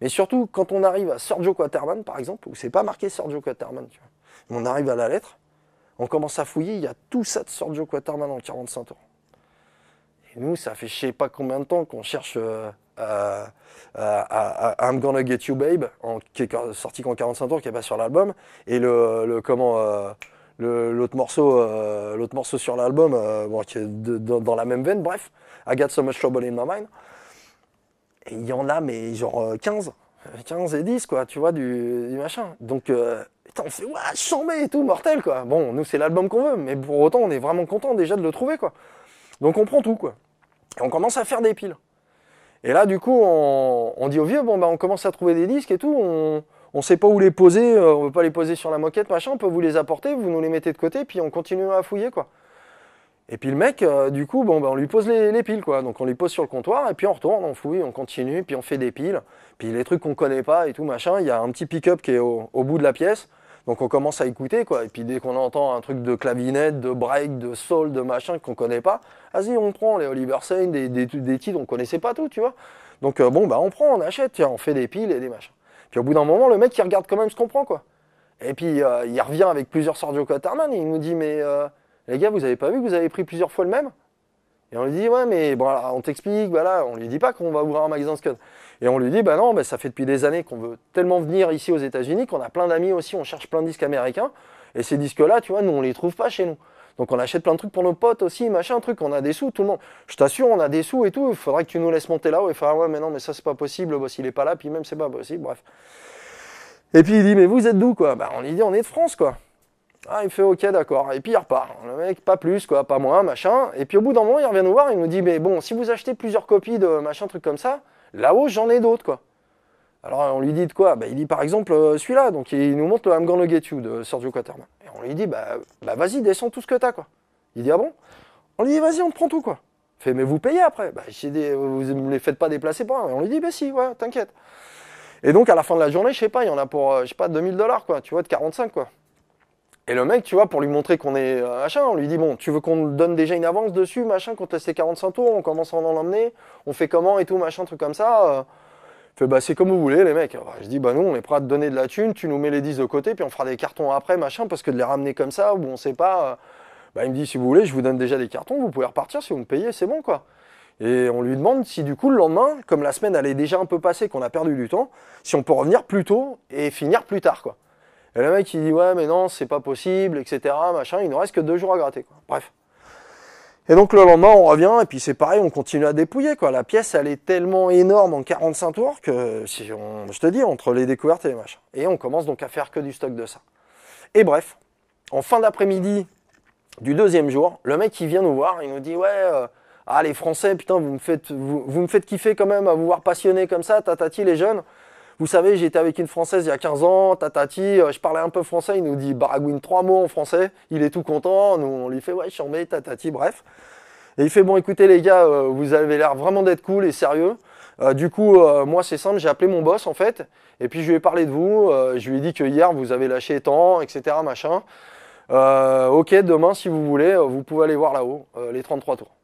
Speaker 2: Mais surtout, quand on arrive à Sergio Quaterman, par exemple, où c'est pas marqué Sergio Quaterman, tu vois, on arrive à la lettre, on commence à fouiller, il y a tout ça de Sergio Quaterman en 45 tours nous, ça fait je sais pas combien de temps qu'on cherche euh, euh, à, I'm Gonna Get You Babe, qui sorti qu'en 45 ans qui est pas sur l'album. Et le, comment euh, l'autre morceau, morceau sur l'album, qui est dans la même veine, bref, I Got So Much Trouble in My Mind. il y en a, mais genre 15, 15 et 10, quoi, tu vois, du, machin. Donc, putain, on fait, ouais, chambé et tout, mortel, quoi. Bon, nous, c'est l'album qu'on veut, mais pour autant, on est vraiment content déjà de le trouver, quoi. Donc on prend tout, quoi. Et on commence à faire des piles. Et là, du coup, on, on dit au vieux, bon, bah, on commence à trouver des disques et tout, on ne sait pas où les poser, euh, on ne veut pas les poser sur la moquette, machin, on peut vous les apporter, vous nous les mettez de côté, puis on continue à fouiller, quoi. Et puis le mec, euh, du coup, bon, bah, on lui pose les, piles, quoi. Donc on les pose sur le comptoir, et puis on retourne, on fouille, on continue, puis on fait des piles, puis les trucs qu'on connaît pas et tout, machin, il y a un petit pick-up qui est au bout de la pièce, donc on commence à écouter, quoi. Et puis dès qu'on entend un truc de clavinette, de break, de sol, de machin qu'on connaît pas, vas-y, on prend les Oliver Sane, des, des, des, titres, on connaissait pas tout, tu vois. Donc euh, bon, bah on prend, on achète, on fait des piles et des machins. Puis au bout d'un moment, le mec, il regarde quand même ce qu'on prend, quoi. Et puis euh, il revient avec plusieurs sorts de il nous dit, mais euh, les gars, vous avez pas vu que vous avez pris plusieurs fois le même Et on lui dit, ouais, mais bon, on t'explique, voilà, on lui dit pas qu'on va ouvrir un magasin Scud. Et on lui dit, ben non, mais ça fait depuis des années qu'on veut tellement venir ici aux États-Unis qu'on a plein d'amis aussi, on cherche plein de disques américains. Et ces disques-là, tu vois, nous, on les trouve pas chez nous. Donc on achète plein de trucs pour nos potes aussi, machin, truc, on a des sous, tout le monde. Je t'assure, on a des sous et tout, il faudrait que tu nous laisses monter là-haut et faire, ah ouais, mais non, mais ça, c'est pas possible, s'il est pas là, puis même, c'est pas possible, bref. Et puis il dit, mais vous êtes d'où, quoi Bah on lui dit, on est de France, quoi. Ah, il fait ok, d'accord. Et puis il repart. Le mec, pas plus, quoi, pas moins, machin. Et puis au bout d'un moment, il revient nous voir, il nous dit, mais bon, si vous achetez plusieurs copies de machin, truc comme ça, Là-haut, j'en ai d'autres, quoi. Alors on lui dit de quoi bah, Il dit par exemple euh, celui-là, donc il nous montre le I'm gonna de Sergio Quaterman. Et on lui dit bah, bah, vas-y, descends tout ce que t'as quoi. Il dit ah bon On lui dit vas-y, on te prend tout quoi. Il fait mais vous payez après. Bah, des, vous ne les faites pas déplacer pour on lui dit bah si, ouais, t'inquiète. Et donc à la fin de la journée, je sais pas, il y en a pour, euh, je sais pas, 2000 dollars quoi, tu vois, de 45 quoi. Et le mec, tu vois, pour lui montrer qu'on est euh, machin, on lui dit bon, tu veux qu'on donne déjà une avance dessus, machin, Quand teste ces les 45 tours, on commence à en l'emmener, on fait comment et tout, machin, truc comme ça. Il euh. fait bah c'est comme vous voulez les mecs. je dis bah nous on est prêt à te donner de la thune, tu nous mets les 10 de côté, puis on fera des cartons après, machin, parce que de les ramener comme ça, où on sait pas. Euh. Bah, il me dit si vous voulez, je vous donne déjà des cartons, vous pouvez repartir si vous me payez, c'est bon quoi. Et on lui demande si du coup le lendemain, comme la semaine elle est déjà un peu passée, qu'on a perdu du temps, si on peut revenir plus tôt et finir plus tard quoi. Et le mec, il dit ouais, mais non, c'est pas possible, etc. Machin, il ne reste que deux jours à gratter. Quoi. Bref. Et donc le lendemain, on revient et puis c'est pareil, on continue à dépouiller. Quoi. La pièce, elle est tellement énorme en 45 tours que, si on, je te dis, entre les découvertes et les machins. Et on commence donc à faire que du stock de ça. Et bref, en fin d'après-midi du deuxième jour, le mec, il vient nous voir, il nous dit ouais. Euh, ah, les Français, putain, vous me faites, vous, vous me faites kiffer quand même à vous voir passionné comme ça, tatati les jeunes. Vous savez, j'étais avec une Française il y a 15 ans, tatati, euh, je parlais un peu français, il nous dit baragouine trois mots en français, il est tout content, nous on lui fait ouais, chambé, tatati, bref. Et il fait bon écoutez les gars, euh, vous avez l'air vraiment d'être cool et sérieux. Euh, du coup, moi c'est simple, j'ai appelé mon boss en fait, et puis je lui ai parlé de vous, je lui ai dit que hier vous avez lâché tant, etc. machin. ok, demain si vous voulez, vous pouvez aller voir là-haut, les 33 tours.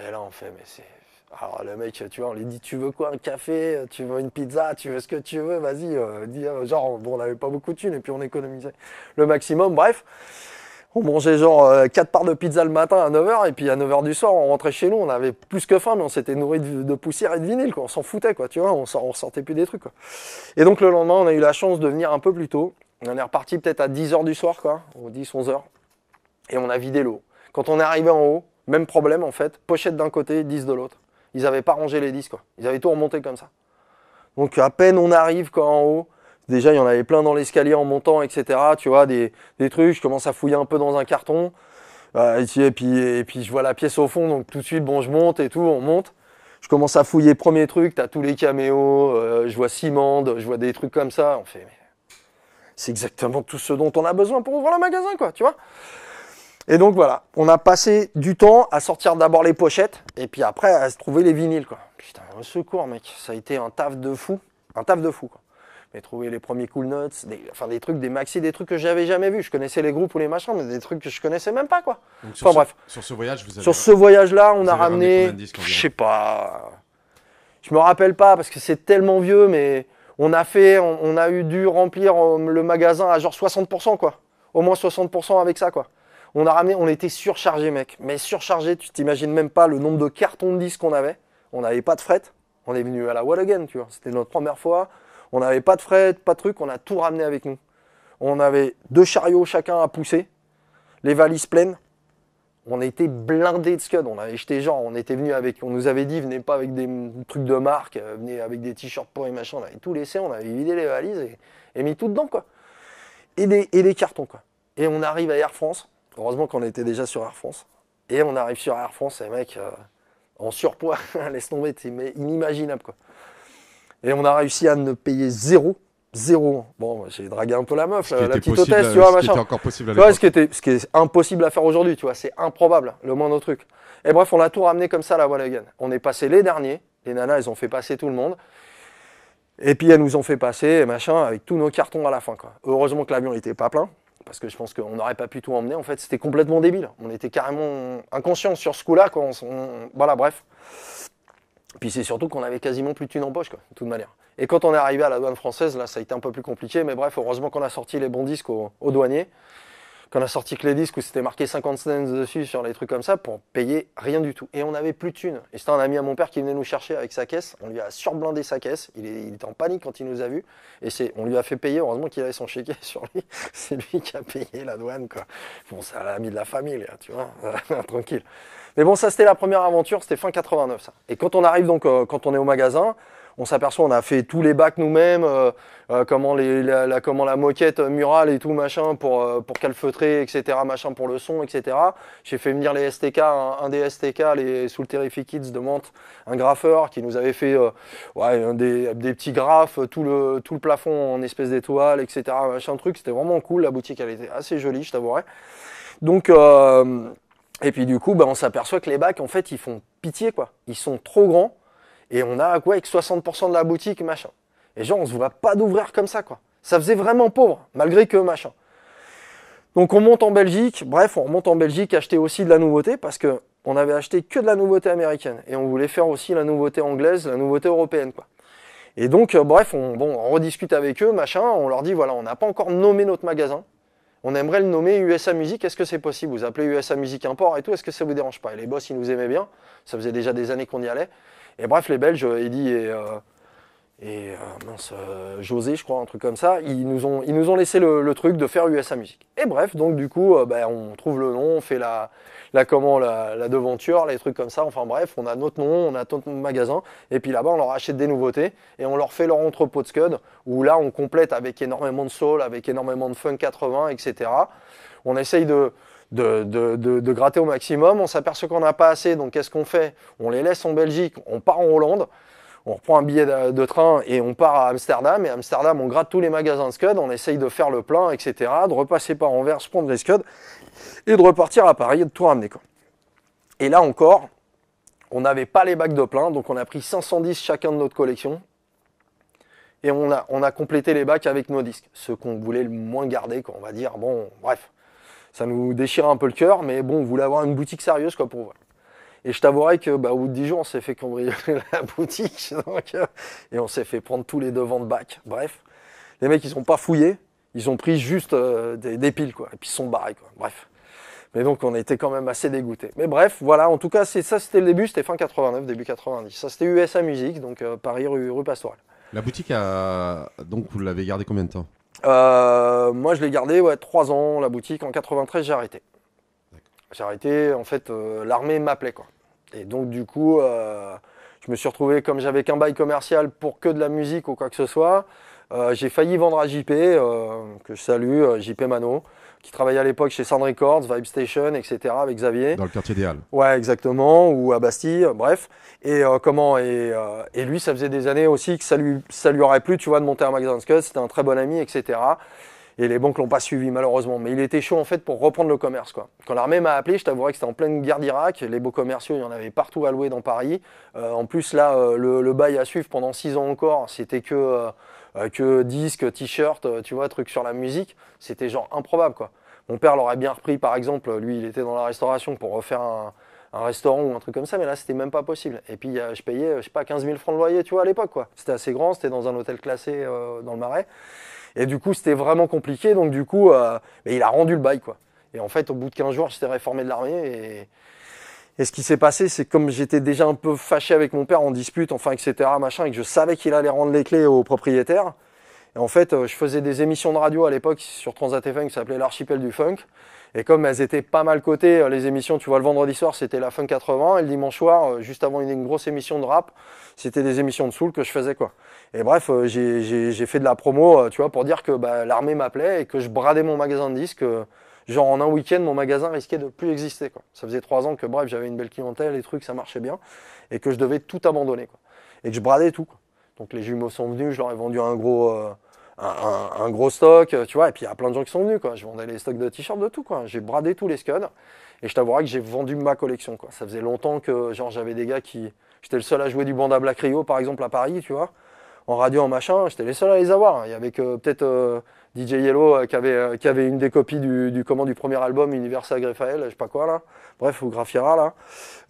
Speaker 2: Et là on fait, mais c'est alors ah, le mec, tu vois, on lui dit tu veux quoi, un café, tu veux une pizza, tu veux ce que tu veux, vas-y, euh, dis, genre, on n'avait pas beaucoup de thunes et puis on économisait le maximum, bref. On mangeait genre euh, quatre 4 parts de pizza le matin à 9h et puis à 9h du soir on rentrait chez nous, on avait plus que faim mais on s'était nourri de, poussière et de vinyle on s'en foutait quoi, tu vois, on, ne sortait plus des trucs Et donc le lendemain on a eu la chance de venir un peu plus tôt, on est reparti peut-être à 10h du soir quoi, ou 10-11h, et on a vidé l'eau. Quand on est arrivé en haut, même problème en fait, pochette d'un côté, 10 de l'autre ils n'avaient pas rangé les disques. Ils avaient tout remonté comme ça. Donc à peine on arrive quoi en haut, déjà il y en avait plein dans l'escalier en montant, etc. Tu vois, des, trucs, je commence à fouiller un peu dans un carton. Euh, et, puis, et puis je vois la pièce au fond, donc tout de suite, bon, je monte et tout, on monte. Je commence à fouiller, premier truc, as tous les caméos, euh, je vois Simande, je vois des trucs comme ça. On fait, c'est exactement tout ce dont on a besoin pour ouvrir le magasin, quoi, tu vois. Et donc voilà, on a passé du temps à sortir d'abord les pochettes et puis après à se trouver les vinyles quoi. Putain, un secours mec, ça a été un taf de fou, un taf de fou quoi. Mais trouver les premiers cool notes, enfin des trucs, des maxi, des trucs que j'avais jamais vus. Je connaissais les groupes ou les machins, mais des trucs que je connaissais même pas quoi. enfin bref. Sur ce voyage, Sur ce voyage là, on a ramené, je sais pas, je me rappelle pas parce que c'est tellement vieux, mais on a fait, on a eu dû remplir euh, le magasin à genre 60% quoi, au moins 60% avec ça quoi. On a ramené, on était surchargé, mec. Mais surchargé, tu t'imagines même pas le nombre de cartons de disques qu'on avait. On n'avait pas de fret. On est venu à la Wall Again, tu vois. C'était notre première fois. On n'avait pas de fret, pas de truc. On a tout ramené avec nous. On avait deux chariots chacun à pousser, les valises pleines. On était blindés de scud. On avait jeté genre, on était venu avec, on nous avait dit, venez pas avec des trucs de marque, euh, venez avec des t-shirts pour et machin. On avait tout laissé, on avait vidé les valises et, mis tout dedans, quoi. Et des, et des cartons, quoi. Et on arrive à Air France. Heureusement qu'on était déjà sur Air France. Et on arrive sur Air France, et mec, euh, en surpoids, hein, laisse tomber, c'est inimaginable quoi. Et on a réussi à ne payer zéro. Zéro. Bon, j'ai dragué un peu la meuf, la petite hôtesse, euh, tu vois, ce machin. Qui ce qui, est impossible à faire aujourd'hui, tu vois, c'est improbable, le moindre trucs. Et bref, on a tout ramené comme ça la Wallagan. On est passé les derniers, les nanas, elles ont fait passer tout le monde. Et puis elles nous ont fait passer, machin, avec tous nos cartons à la fin. Quoi. Heureusement que l'avion n'était pas plein, parce que je pense qu'on n'aurait pas pu tout emmener. En fait, c'était complètement débile. On était carrément inconscient sur ce coup-là. voilà, bref. Puis c'est surtout qu'on avait quasiment plus de thunes en poche, quoi, de toute manière. Et quand on est arrivé à la douane française, là, ça a été un peu plus compliqué. Mais bref, heureusement qu'on a sorti les bons disques aux douaniers quand a sorti que les disques où c'était marqué 50 cents dessus sur les trucs comme ça pour payer rien du tout. Et on n'avait plus de thunes. Et c'était un ami à mon père qui venait nous chercher avec sa caisse. On lui a surblindé sa caisse. Il, est, était en panique quand il nous a vus. Et c'est, on lui a fait payer. Heureusement qu'il avait son chéquier sur lui. C'est lui qui a payé la douane, quoi. Bon, ça un l'ami de la famille, là, tu vois. Tranquille. Mais bon, ça, c'était la première aventure. C'était fin 89, ça. Et quand on arrive, donc, euh, quand on est au magasin, on s'aperçoit, on a fait tous les bacs nous-mêmes, euh, euh, comment, les, la, comment la moquette murale et tout, machin, pour, euh, pour calfeutrer, etc., machin, pour le son, etc. J'ai fait venir les STK, un, des STK, les Soul Terrific Kids de Mantes, un graffeur qui nous avait fait des, petits graphes, tout le, tout le plafond en espèce d'étoiles, etc., machin, truc. C'était vraiment cool, la boutique, elle était assez jolie, je t'avouerai. Donc... et puis du coup, bah, on s'aperçoit que les bacs, en fait, ils font pitié, quoi. Ils sont trop grands et on a quoi avec 60% de la boutique, machin. Et genre, on se voit pas d'ouvrir comme ça, quoi. Ça faisait vraiment pauvre, malgré que machin. Donc on monte en Belgique, bref, on remonte en Belgique acheter aussi de la nouveauté parce que on avait acheté que de la nouveauté américaine et on voulait faire aussi la nouveauté anglaise, la nouveauté européenne, quoi. Et donc, euh, bref, on, bon, on rediscute avec eux, machin, on leur dit, voilà, on n'a pas encore nommé notre magasin, on aimerait le nommer USA Music. est-ce que c'est possible Vous appelez USA Music Import et tout, est-ce que ça vous dérange pas Et les boss, ils nous aimaient bien, ça faisait déjà des années qu'on y allait. Et bref, les Belges, euh, Eddie et, euh, et euh, José, je crois, un truc comme ça, ils nous ont, ils nous ont laissé le, truc de faire USA Music. Et bref, donc du coup, ben, on trouve le nom, on fait la, la comment, la, la, devanture, les trucs comme ça. Enfin bref, on a notre nom, on a notre magasin. Et puis là-bas, on leur achète des nouveautés et on leur fait leur entrepôt de Scud, où là, on complète avec énormément de soul, avec énormément de fun 80, etc. On essaye de, de, gratter au maximum. On s'aperçoit qu'on n'a pas assez, donc qu'est-ce qu'on fait On les laisse en Belgique, on part en Hollande, on reprend un billet de, train et on part à Amsterdam. Et Amsterdam, on gratte tous les magasins de Scud, on essaye de faire le plein, etc., de repasser par Anvers, prendre les Scud et de repartir à Paris et de tout ramener. Et là encore, on n'avait pas les bacs de plein, donc on a pris 510 chacun de notre collection et on a, on a complété les bacs avec nos disques. ce qu'on voulait le moins garder, quoi, on va dire. Bon, bref ça nous déchire un peu le cœur, mais bon, on voulait avoir une boutique sérieuse quoi, pour voir. Et je t'avouerai que bah, bout de 10 jours, on s'est fait cambrioler la boutique, euh, et on s'est fait prendre tous les devants de bac. Bref, les mecs, ils n'ont pas fouillé. ils ont pris juste euh, des, piles, quoi, et puis ils sont barrés, quoi. Bref. Mais donc, on était quand même assez dégoûtés. Mais bref, voilà, en tout cas, ça, c'était le début, c'était fin 89, début 90. Ça, c'était USA Music, donc euh, Paris, rue, rue Pastoral.
Speaker 1: La boutique a. Donc, vous l'avez gardée combien de temps
Speaker 2: euh, moi, je l'ai gardé ouais, 3 ans, la boutique. En 93, j'ai arrêté. J'ai arrêté, en fait, euh, l'armée m'appelait. quoi. Et donc, du coup, euh, je me suis retrouvé, comme j'avais qu'un bail commercial pour que de la musique ou quoi que ce soit, j'ai failli vendre à JP, que je salue, JP Mano qui travaillait à l'époque chez Sound Records, Vibe Station, etc. avec Xavier. Dans le quartier des Halles. Ouais, exactement, ou à Bastille, euh, bref. Et euh, comment euh, et, lui, ça faisait des années aussi que ça lui, ça lui aurait plu, tu vois, de monter un magasin de C'était un très bon ami, etc. Et les banques l'ont pas suivi malheureusement, mais il était chaud en fait pour reprendre le commerce quoi. Quand l'armée m'a appelé, je t'avouerais que c'était en pleine guerre d'Irak, les beaux commerciaux, il y en avait partout à louer dans Paris. en plus là, le, bail à suivre pendant six ans encore, c'était que euh, que disques, t-shirts, euh, tu vois, trucs sur la musique. C'était genre improbable, quoi. Mon père l'aurait bien repris, par exemple, lui, il était dans la restauration pour refaire un, restaurant ou un truc comme ça, mais là, c'était même pas possible. Et puis, je payais, euh, je sais pas, 15 000 francs de loyer, tu vois, à l'époque, quoi. C'était assez grand, c'était dans un hôtel classé dans le Marais. Et du coup, c'était vraiment compliqué, donc du coup, il a rendu le bail, quoi. Et en fait, au bout de 15 jours, j'étais réformé de l'armée et, et ce qui s'est passé, c'est comme j'étais déjà un peu fâché avec mon père en dispute, enfin, etc., machin, et que je savais qu'il allait rendre les clés au propriétaire. Et en fait, euh, je faisais des émissions de radio à l'époque sur Transat FM qui s'appelait l'archipel du funk. Et comme elles étaient pas mal cotées, euh, les émissions, tu vois, le vendredi soir, c'était la Funk 80, et le dimanche soir, euh, juste avant une, grosse émission de rap, c'était des émissions de soul que je faisais, quoi. Et bref, j'ai fait de la promo, tu vois, pour dire que bah, l'armée m'appelait et que je bradais mon magasin de disques genre en un week-end, mon magasin risquait de plus exister. Quoi. Ça faisait trois ans que, bref, j'avais une belle clientèle, les trucs, ça marchait bien, et que je devais tout abandonner. Quoi. Et que je bradais tout. Donc les jumeaux sont venus, je leur ai vendu un gros, euh, un, gros stock, euh, tu vois, et puis il y a plein de gens qui sont venus. Quoi. Je vendais les stocks de t-shirts, de tout. quoi. J'ai bradé tous les scuds, et je t'avouerai que j'ai vendu ma collection. Quoi. Ça faisait longtemps que genre j'avais des gars qui... J'étais le seul à jouer du à Black Rio, par exemple, à Paris, tu vois en radio, en machin, j'étais les seuls à les avoir. Hein. Il y avait que peut-être euh, DJ Yellow euh, qui, avait, euh, qui, avait, une des copies du, du, comment, du premier album Universal Greffael, je sais pas quoi là, bref, ou Graffiera là.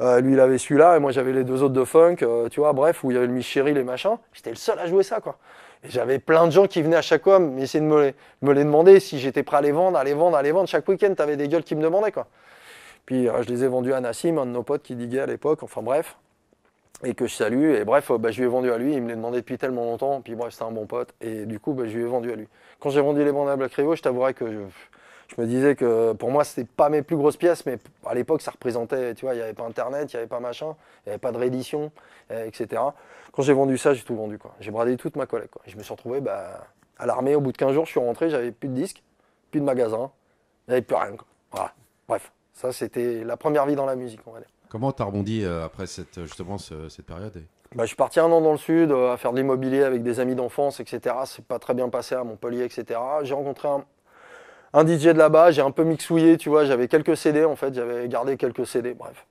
Speaker 2: Euh, lui il avait celui-là et moi j'avais les deux autres de funk, tu vois, bref, où il y avait le Michiri, les machins. J'étais le seul à jouer ça quoi. Et j'avais plein de gens qui venaient à chaque fois essayer de me les, demander si j'étais prêt à les vendre, à les vendre, à les vendre. Chaque week-end, t'avais des gueules qui me demandaient quoi. Puis je les ai vendus à Nassim, un de nos potes qui diguait à l'époque, enfin bref et que je salue. Et bref, euh, bah, je lui ai vendu à lui, il me l'a demandé depuis tellement longtemps, puis bref, c'était un bon pote, et du coup, bah, je lui ai vendu à lui. Quand j'ai vendu les bandes à Black je t'avouerai que je, me disais que pour moi, c'était pas mes plus grosses pièces, mais à l'époque, ça représentait, tu vois, il n'y avait pas Internet, il n'y avait pas machin, il n'y avait pas de réédition, euh, etc. Quand j'ai vendu ça, j'ai tout vendu, quoi. J'ai bradé toute ma collègue, quoi. Je me suis retrouvé bah, à l'armée, au bout de 15 jours, je suis rentré, j'avais plus de disques, plus de magasins, avait plus rien, Voilà, bref. Ça, c'était la première vie dans la musique, on va dire.
Speaker 1: Comment t'as rebondi euh, après cette, justement cette période
Speaker 2: bah, Je suis parti un an dans le sud euh, à faire de l'immobilier avec des amis d'enfance, etc. C'est pas très bien passé à Montpellier, etc. J'ai rencontré un, un DJ de là-bas, j'ai un peu mixouillé, tu vois, j'avais quelques CD en fait, j'avais gardé quelques CD, bref.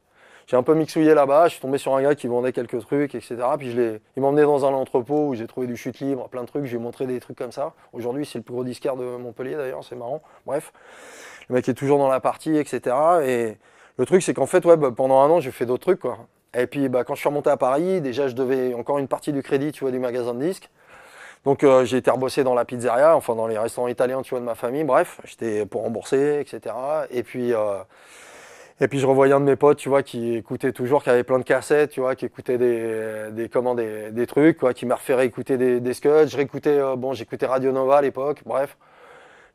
Speaker 2: J'ai un peu mixouillé là-bas, je suis tombé sur un gars qui vendait quelques trucs, etc. Puis je il m'a emmené dans un entrepôt où j'ai trouvé du chute libre, plein de trucs, j'ai montré des trucs comme ça. Aujourd'hui, c'est le plus gros disquaire de Montpellier d'ailleurs, c'est marrant, bref le mec est toujours dans la partie, etc. Et le truc, c'est qu'en fait, ouais, bah, pendant un an, j'ai fait d'autres trucs, quoi. Et puis, bah, quand je suis remonté à Paris, déjà, je devais encore une partie du crédit, tu vois, du magasin de disques. Donc, euh, j'ai été rebossé dans la pizzeria, enfin, dans les restaurants italiens, tu vois, de ma famille. Bref, j'étais pour rembourser, etc. Et puis, euh, et puis, je revoyais un de mes potes, tu vois, qui écoutait toujours, qui avait plein de cassettes, tu vois, qui écoutait des, des, trucs, quoi, qui m'a refait réécouter des, des, Je euh, bon, j'écoutais Radio Nova à l'époque, bref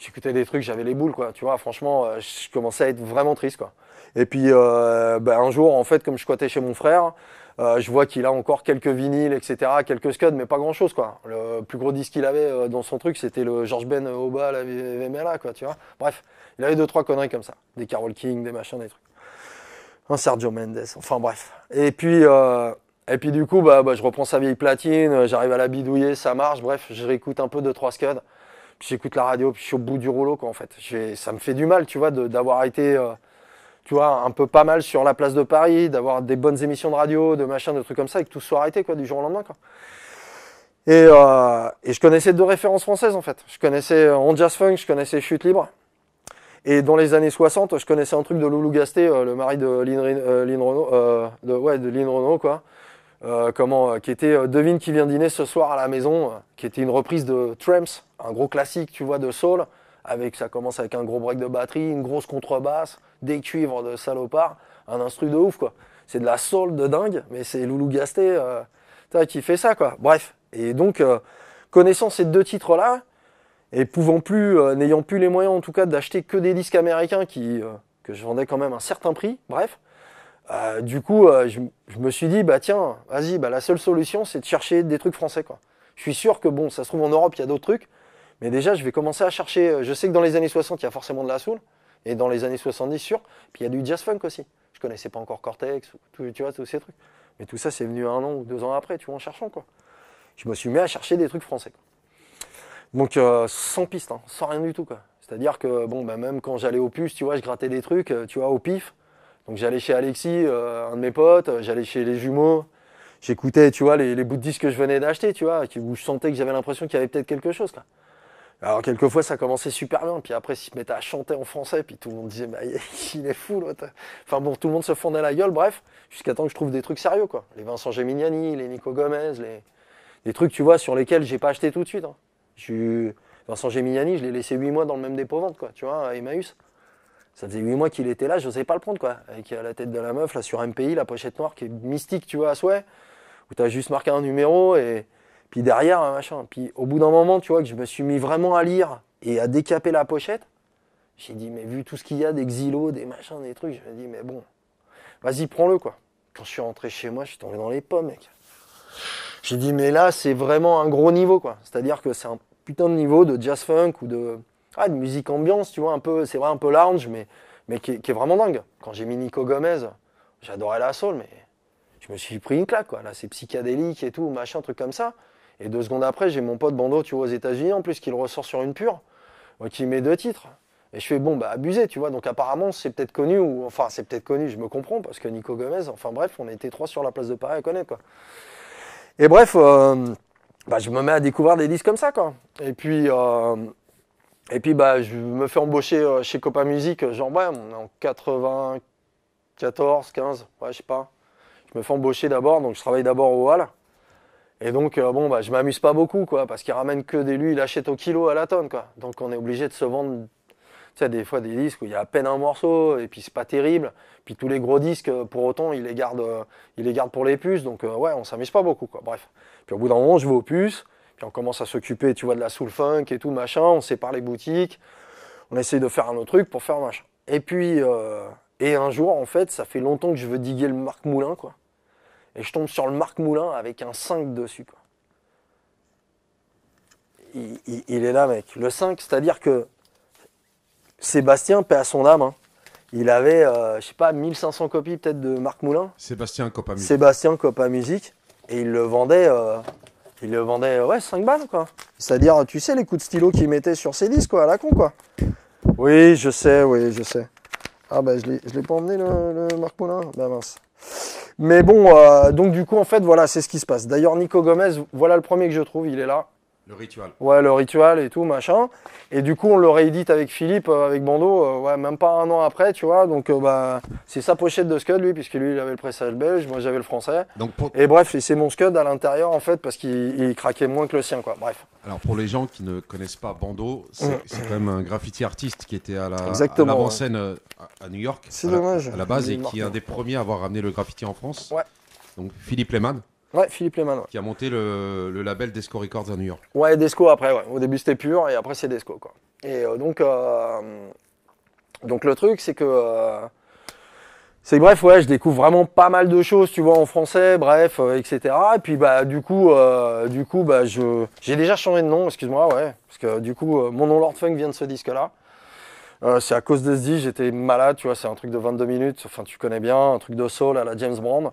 Speaker 2: j'écoutais des trucs, j'avais les boules, quoi. Tu vois, franchement, euh, je commençais à être vraiment triste, quoi. Et puis, euh, bah, un jour, en fait, comme je squattais chez mon frère, euh, je vois qu'il a encore quelques vinyles, etc., quelques scuds, mais pas grand-chose, quoi. Le plus gros disque qu'il avait dans son truc, c'était le George Ben Oba, la VMLA, quoi, tu vois. Bref, il avait deux, trois conneries comme ça. Des Carol King, des machins, des trucs. Un Sergio Mendes, enfin bref. Et puis... et puis du coup, bah, bah, je reprends sa vieille platine, j'arrive à la bidouiller, ça marche, bref, je réécoute un peu deux, trois scuds j'écoute la radio, puis je suis au bout du rouleau, quoi, en fait. Ça me fait du mal, tu vois, d'avoir été, euh, tu vois, un peu pas mal sur la place de Paris, d'avoir des bonnes émissions de radio, de machin, de trucs comme ça, et que tout soit arrêté, quoi, du jour au lendemain, quoi. Et, euh, je connaissais deux références françaises, en fait. Je connaissais euh, On Jazz Funk, je connaissais Chute Libre. Et dans les années 60, je connaissais un truc de Loulou Gasté, le mari de Lynn, Renault, de, ouais, de Renault, quoi euh, comment, euh, qui était euh, Devine qui vient dîner ce soir à la maison, qui était une reprise de Tramps, un gros classique, tu vois, de soul, avec ça commence avec un gros break de batterie, une grosse contrebasse, des cuivres de salopard, un instru de ouf quoi. C'est de la soul de dingue, mais c'est Loulou Gasté qui fait ça quoi. Bref, et donc connaissant ces deux titres là et pouvant plus, n'ayant plus les moyens en tout cas d'acheter que des disques américains que je vendais quand même un certain prix, bref. Euh, du coup, euh, je, me suis dit, bah tiens, vas-y, bah, la seule solution, c'est de chercher des trucs français. Quoi. Je suis sûr que, bon, ça se trouve en Europe, il y a d'autres trucs, mais déjà, je vais commencer à chercher. Euh, je sais que dans les années 60, il y a forcément de la soul, et dans les années 70, sûr. Puis il y a du jazz funk aussi. Je connaissais pas encore Cortex, tu vois, tous ces trucs. Mais tout ça, c'est venu un an ou deux ans après, tu vois, en cherchant, quoi. Je me suis mis à chercher des trucs français. Donc, sans piste, hein, sans rien du tout, quoi. C'est-à-dire que, bon, bah, même quand j'allais au puce, tu vois, je grattais des trucs, tu vois, au pif. Donc j'allais chez Alexis, euh, un de mes potes, euh, j'allais chez les jumeaux, j'écoutais, tu vois, les, bouts de disques que je venais d'acheter, tu vois, où je sentais que j'avais l'impression qu'il y avait peut-être quelque chose, là. Alors, quelquefois, ça commençait super bien, puis après, ils se mettaient à chanter en français, puis tout le monde disait, mais il est fou, l'autre. Enfin bon, tout le monde se fondait la gueule, bref, jusqu'à temps que je trouve des trucs sérieux, quoi. Les Vincent Geminiani, les Nico Gomez, les... des trucs, tu vois, sur lesquels j'ai pas acheté tout de suite. Hein. Vincent Geminiani, je l'ai laissé 8 mois dans le même dépôt-vente, quoi, tu vois, à Emmaüs ça faisait 8 mois qu'il était là, je n'osais pas le prendre, quoi. Avec euh, la tête de la meuf, là, sur MPI, la pochette noire qui est mystique, tu vois, à souhait, où tu as juste marqué un numéro et puis derrière, un hein, machin. Puis au bout d'un moment, tu vois, que je me suis mis vraiment à lire et à décaper la pochette, j'ai dit, mais vu tout ce qu'il y a, des xylos, des machins, des trucs, je me dis, mais bon, vas-y, prends-le, quoi. Quand je suis rentré chez moi, je suis tombé dans les pommes, mec. J'ai dit, mais là, c'est vraiment un gros niveau, quoi. C'est-à-dire que c'est un putain de niveau de jazz funk ou de ah, de musique ambiance, tu vois, un peu, c'est vrai, un peu lounge, mais, mais qui, est, vraiment dingue. Quand j'ai mis Nico Gomez, j'adorais la soul, mais je me suis pris une claque, quoi. Là, c'est psychédélique et tout, machin, truc comme ça. Et deux secondes après, j'ai mon pote Bando, tu vois, aux États-Unis, en plus, qui le ressort sur une pure, euh, qui met deux titres. Et je fais, bon, bah, abusé, tu vois. Donc, apparemment, c'est peut-être connu, ou enfin, c'est peut-être connu, je me comprends, parce que Nico Gomez, enfin, bref, on était trois sur la place de Paris à connaître, quoi. Et bref, euh, bah, je me mets à découvrir des disques comme ça, quoi. Et puis, euh, et puis bah, je me fais embaucher euh, chez Copa Music euh, genre ouais, on est en 94, 15, ouais, je sais pas. Je me fais embaucher d'abord, donc je travaille d'abord au hall. Et donc euh, bon bah je m'amuse pas beaucoup quoi, parce qu'il ramène que des lui, il achète au kilo à la tonne quoi. Donc on est obligé de se vendre tu sais, des fois des disques où il y a à peine un morceau et puis c'est pas terrible. Puis tous les gros disques, pour autant, il les garde, il les garde pour les puces. Donc ouais, on s'amuse pas beaucoup quoi. Bref. Puis au bout d'un moment, je vais aux puces on commence à s'occuper, tu vois, de la soul funk et tout, machin. On sépare les boutiques. On essaye de faire un autre truc pour faire machin. Et puis, euh, et un jour, en fait, ça fait longtemps que je veux diguer le Marc Moulin, quoi. Et je tombe sur le Marc Moulin avec un 5 dessus, quoi. Il, est là, mec. Le 5, c'est-à-dire que Sébastien, paix à son âme, hein, il avait, euh, je sais pas, 1500 copies peut-être de Marc Moulin. Sébastien Copa Musique. Sébastien Copa Musique. Et il le vendait, euh, il le vendait, ouais, 5 balles, quoi. C'est-à-dire, tu sais, les coups de stylo qu'il mettait sur ses disques, quoi, à la con, quoi. Oui, je sais, oui, je sais. Ah, ben, je l'ai pas emmené, le, Marc Moulin Ben, mince. Mais bon, euh, donc, du coup, en fait, voilà, c'est ce qui se passe. D'ailleurs, Nico Gomez, voilà le premier que je trouve, il est là. Le rituel. Ouais, le rituel et tout, machin. Et du coup, on le réédite avec Philippe, euh, avec Bando, euh, ouais, même pas un an après, tu vois. Donc, euh, bah, c'est sa pochette de Scud, lui, puisque lui, il avait le pressage belge, moi, j'avais le français. Et bref, c'est mon Scud à l'intérieur, en fait, parce qu'il craquait moins que le sien, quoi. Bref.
Speaker 1: Alors, pour les gens qui ne connaissent pas Bando, c'est mm. quand même un graffiti artiste qui était à l'avant-scène la, à, New York. C'est à la base, et qui est un des premiers à avoir ramené le graffiti en France. Ouais. Donc, Philippe Lehmann. Ouais, Philippe Lehmann. Qui a monté le, label Desco Records à New York.
Speaker 2: Ouais, Desco après, ouais. Au début c'était pur et après c'est Desco, quoi. Et euh, donc, euh, donc le truc, c'est que. Euh, c'est c'est bref, ouais, je découvre vraiment pas mal de choses, tu vois, en français, bref, etc. Et puis, bah, du coup, du coup, bah, je, j'ai déjà changé de nom, excuse-moi, ouais, parce que du coup, mon nom Lord Funk vient de ce disque-là. c'est à cause de ce disque, j'étais malade, tu vois, c'est un truc de 22 minutes, enfin, tu connais bien, un truc de soul à la James Brown.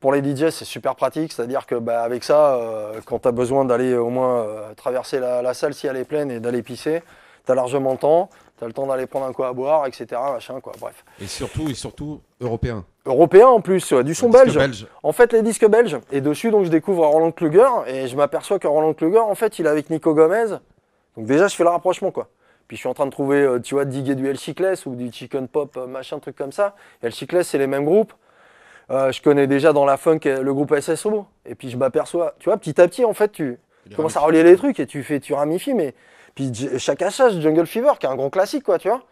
Speaker 2: Pour les DJs, c'est super pratique, c'est-à-dire que bah, avec ça, euh, quand tu as besoin d'aller euh, au moins euh, traverser la, salle si elle est pleine et d'aller pisser, tu as largement le temps, tu as le temps d'aller prendre un coup à boire, etc. Machin, quoi, bref. Et surtout, et surtout européen. Européen en plus, du son belge. En fait, les disques belges. Et dessus, donc, je découvre Roland Kluger et je m'aperçois que Roland Kluger, en fait, il est avec Nico Gomez. Donc déjà, je fais le rapprochement, quoi. Puis je suis en train de trouver, tu vois, diguer du El ou du Chicken Pop, machin, truc comme ça. El Chicles, c'est les mêmes groupes. Euh, je connais déjà dans la funk le groupe SSO. Et puis je m'aperçois, tu vois, petit à petit, en fait, tu commences à relier les trucs et tu fais, tu ramifies. Mais puis chaque Jungle Fever, qui est un grand classique, quoi, tu vois.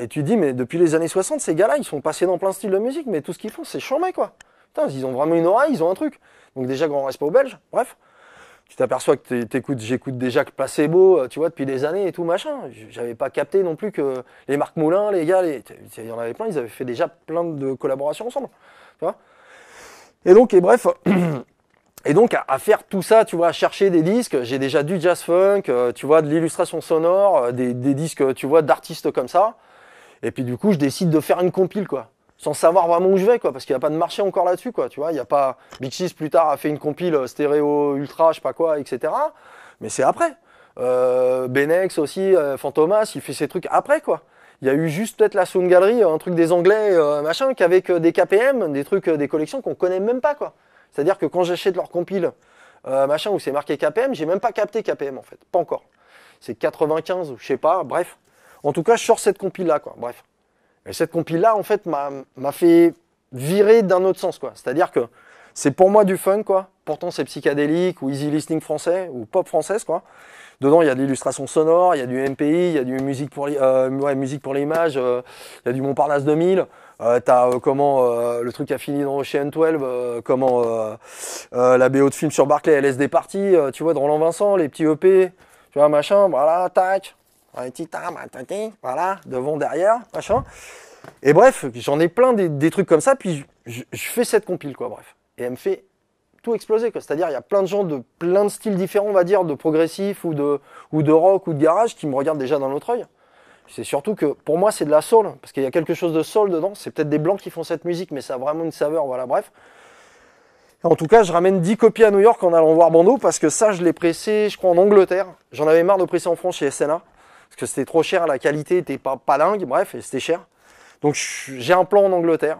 Speaker 2: Et tu dis, mais depuis les années 60, ces gars-là, ils sont passés dans plein style de musique, mais tout ce qu'ils font, c'est chambé, quoi. Putain, ils ont vraiment une oreille, ils ont un truc. Donc déjà, grand respect aux Belges, bref tu t'aperçois que t'écoutes, j'écoute déjà que Placebo, euh, tu vois, depuis des années et tout machin. J'avais pas capté non plus que les Marc Moulin, les gars, il y en avait plein, ils avaient fait déjà plein de collaborations ensemble, tu vois. Et donc, et bref, et donc à, faire tout ça, tu vois, à chercher des disques, j'ai déjà du jazz funk, euh, tu vois, de l'illustration sonore, euh, des disques, tu vois, d'artistes comme ça. Et puis du coup, je décide de faire une compile, quoi sans savoir vraiment où je vais, quoi, parce qu'il n'y a pas de marché encore là-dessus, quoi, tu vois. Il n'y a pas. Big plus tard a fait une compile euh, stéréo, ultra, je sais pas quoi, etc. Mais c'est après. Euh, Benex aussi, euh, Fantomas, il fait ses trucs après, quoi. Il y a eu juste peut-être la Sound Gallery, euh, un truc des Anglais, euh, machin, qu'avec des KPM, des trucs, des collections qu'on connaît même pas, quoi. C'est-à-dire que quand j'achète leur compile, machin, où c'est marqué KPM, j'ai même pas capté KPM, en fait. Pas encore. C'est 95 ou je sais pas, bref. En tout cas, je sors cette compile-là, quoi. Bref. Et cette compile-là, en fait, m'a fait virer d'un autre sens, quoi. C'est-à-dire que c'est pour moi du fun, quoi. Pourtant, c'est psychédélique ou easy listening français ou pop française, quoi. Dedans, il y a de l'illustration sonore, il y a du MPI, il y a du musique pour euh, musique pour l'image, euh, il y a du Montparnasse 2000. tu as comment euh, le truc a fini dans Ocean 12, comment la BO de film sur Barclay, LSD parties, tu vois, dans roland Vincent, les petits EP, tu vois, machin, voilà, tac un petit voilà, devant, derrière, machin. Et bref, j'en ai plein des, trucs comme ça, puis je, fais cette compile, quoi, bref. Et elle me fait tout exploser, quoi. C'est-à-dire, il y a plein de gens de plein de styles différents, on va dire, de progressif ou de, ou de rock ou de garage qui me regardent déjà dans l'autre œil. C'est surtout que pour moi, c'est de la soul, parce qu'il y a quelque chose de soul dedans. C'est peut-être des blancs qui font cette musique, mais ça a vraiment une saveur, voilà, bref. En tout cas, je ramène 10 copies à New York en allant voir Bando parce que ça, je l'ai pressé, je crois, en Angleterre. J'en avais marre de presser en France chez SNA que c'était trop cher, la qualité était pas, pas dingue, bref, et c'était cher. Donc j'ai un plan en Angleterre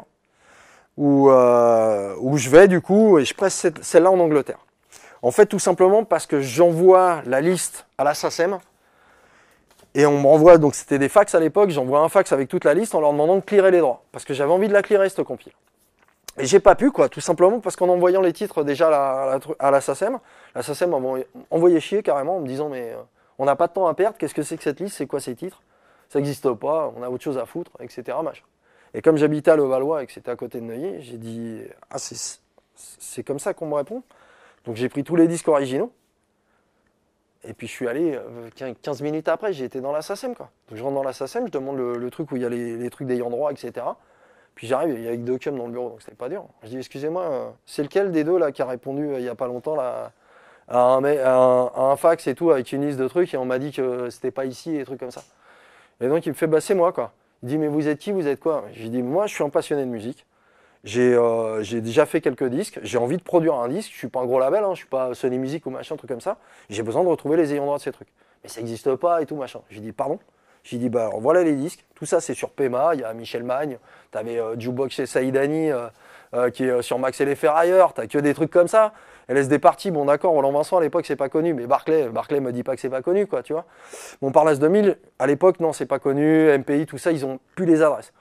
Speaker 2: où, euh, où je vais du coup et je presse celle-là en Angleterre. En fait, tout simplement parce que j'envoie la liste à la SACEM et on me renvoie, donc c'était des fax à l'époque, j'envoie un fax avec toute la liste en leur demandant de clearer les droits parce que j'avais envie de la clearer cette compil. Et j'ai pas pu, quoi, tout simplement parce qu'en envoyant les titres déjà à la, à SACEM, la SACEM e m'a envoyé chier carrément en me disant mais. Euh, on n'a pas de temps à perdre. Qu'est-ce que c'est que cette liste C'est quoi ces titres Ça n'existe pas. On a autre chose à foutre, etc. Et comme j'habitais à Levallois et que c'était à côté de Neuilly, j'ai dit Ah, c'est comme ça qu'on me répond. Donc j'ai pris tous les disques originaux. Et puis je suis allé 15 euh, minutes après, j'ai été dans la SACEM. Quoi. Donc je rentre dans la SACEM, je demande le, truc où il y a les, trucs d'ayant droit, etc. Puis j'arrive, il y a deux cums dans le bureau, donc c'était pas dur. Je dis Excusez-moi, euh, c'est lequel des deux là qui a répondu euh, il n'y a pas longtemps là, un, fax et tout avec une liste de trucs et on m'a dit que c'était pas ici et trucs comme ça. Et donc il me fait bah c'est moi quoi. Il dit mais vous êtes qui, vous êtes quoi J'ai dit moi je suis un passionné de musique. Euh, j'ai déjà fait quelques disques, j'ai envie de produire un disque, je suis pas un gros label, hein, je suis pas Sony Music ou machin, truc comme ça. J'ai besoin de retrouver les ayants droits de ces trucs. Mais ça n'existe pas et tout machin. J'ai dit pardon. J'ai dit, bah voilà les disques, tout ça c'est sur Pema, il y a Michel Magne, t'avais avais euh, et Saïdani euh, qui est sur Max et les Ferrailleurs, t'as que des trucs comme ça laisse des parties, bon d'accord, Roland Vincent à l'époque c'est pas connu, mais Barclay, Barclay me dit pas que c'est pas connu, quoi, tu vois. Mon Parlas 2000, à l'époque, non, c'est pas connu, MPI, tout ça, ils ont plus les adresses.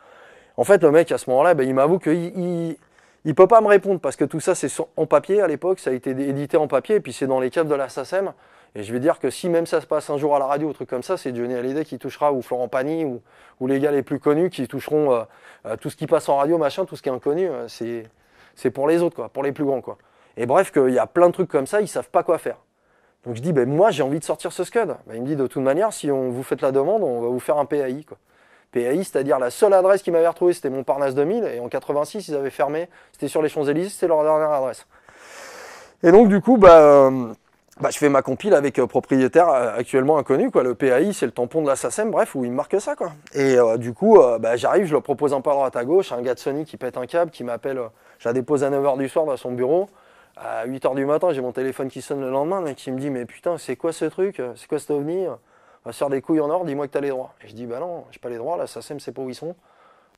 Speaker 2: En fait, le mec, à ce moment-là, ben, il m'avoue qu'il il, peut pas me répondre parce que tout ça, c'est en papier à l'époque, ça a été édité en papier, et puis c'est dans les caves de la SACEM. Et je vais dire que si même ça se passe un jour à la radio ou truc comme ça, c'est Johnny Hallyday qui touchera, ou Florent Pagny, ou, les gars les plus connus qui toucheront euh, euh, tout ce qui passe en radio, machin, tout ce qui est inconnu, euh, c'est pour les autres, quoi, pour les plus grands. Quoi. Et bref, qu'il y a plein de trucs comme ça, ils savent pas quoi faire. Donc je dis, ben, moi j'ai envie de sortir ce Scud. Ben, il me dit, de toute manière, si on vous fait la demande, on va vous faire un PAI. PAI, c'est-à-dire la seule adresse qu'ils m'avaient retrouvée, c'était Montparnasse 2000, et en 86, ils avaient fermé, c'était sur les Champs-Élysées, c'était leur dernière adresse. Et donc du coup, ben, ben, je fais ma compile avec euh, propriétaire euh, actuellement inconnu, le PAI, c'est le tampon de l'Assassin, bref, où il marque ça. Quoi. Et euh, du coup, j'arrive, je le propose un peu à droite à gauche, un gars de Sony qui pète un câble, qui m'appelle, je la dépose à 9h du soir dans son bureau, à 8h du matin, j'ai mon téléphone qui sonne le lendemain, qui me dit Mais putain, c'est quoi ce truc C'est quoi cet ovni On va se faire des couilles en or, dis-moi que t'as les droits. Et je dis Bah non, j'ai pas les droits, là, ça sème, c'est pas où ils sont.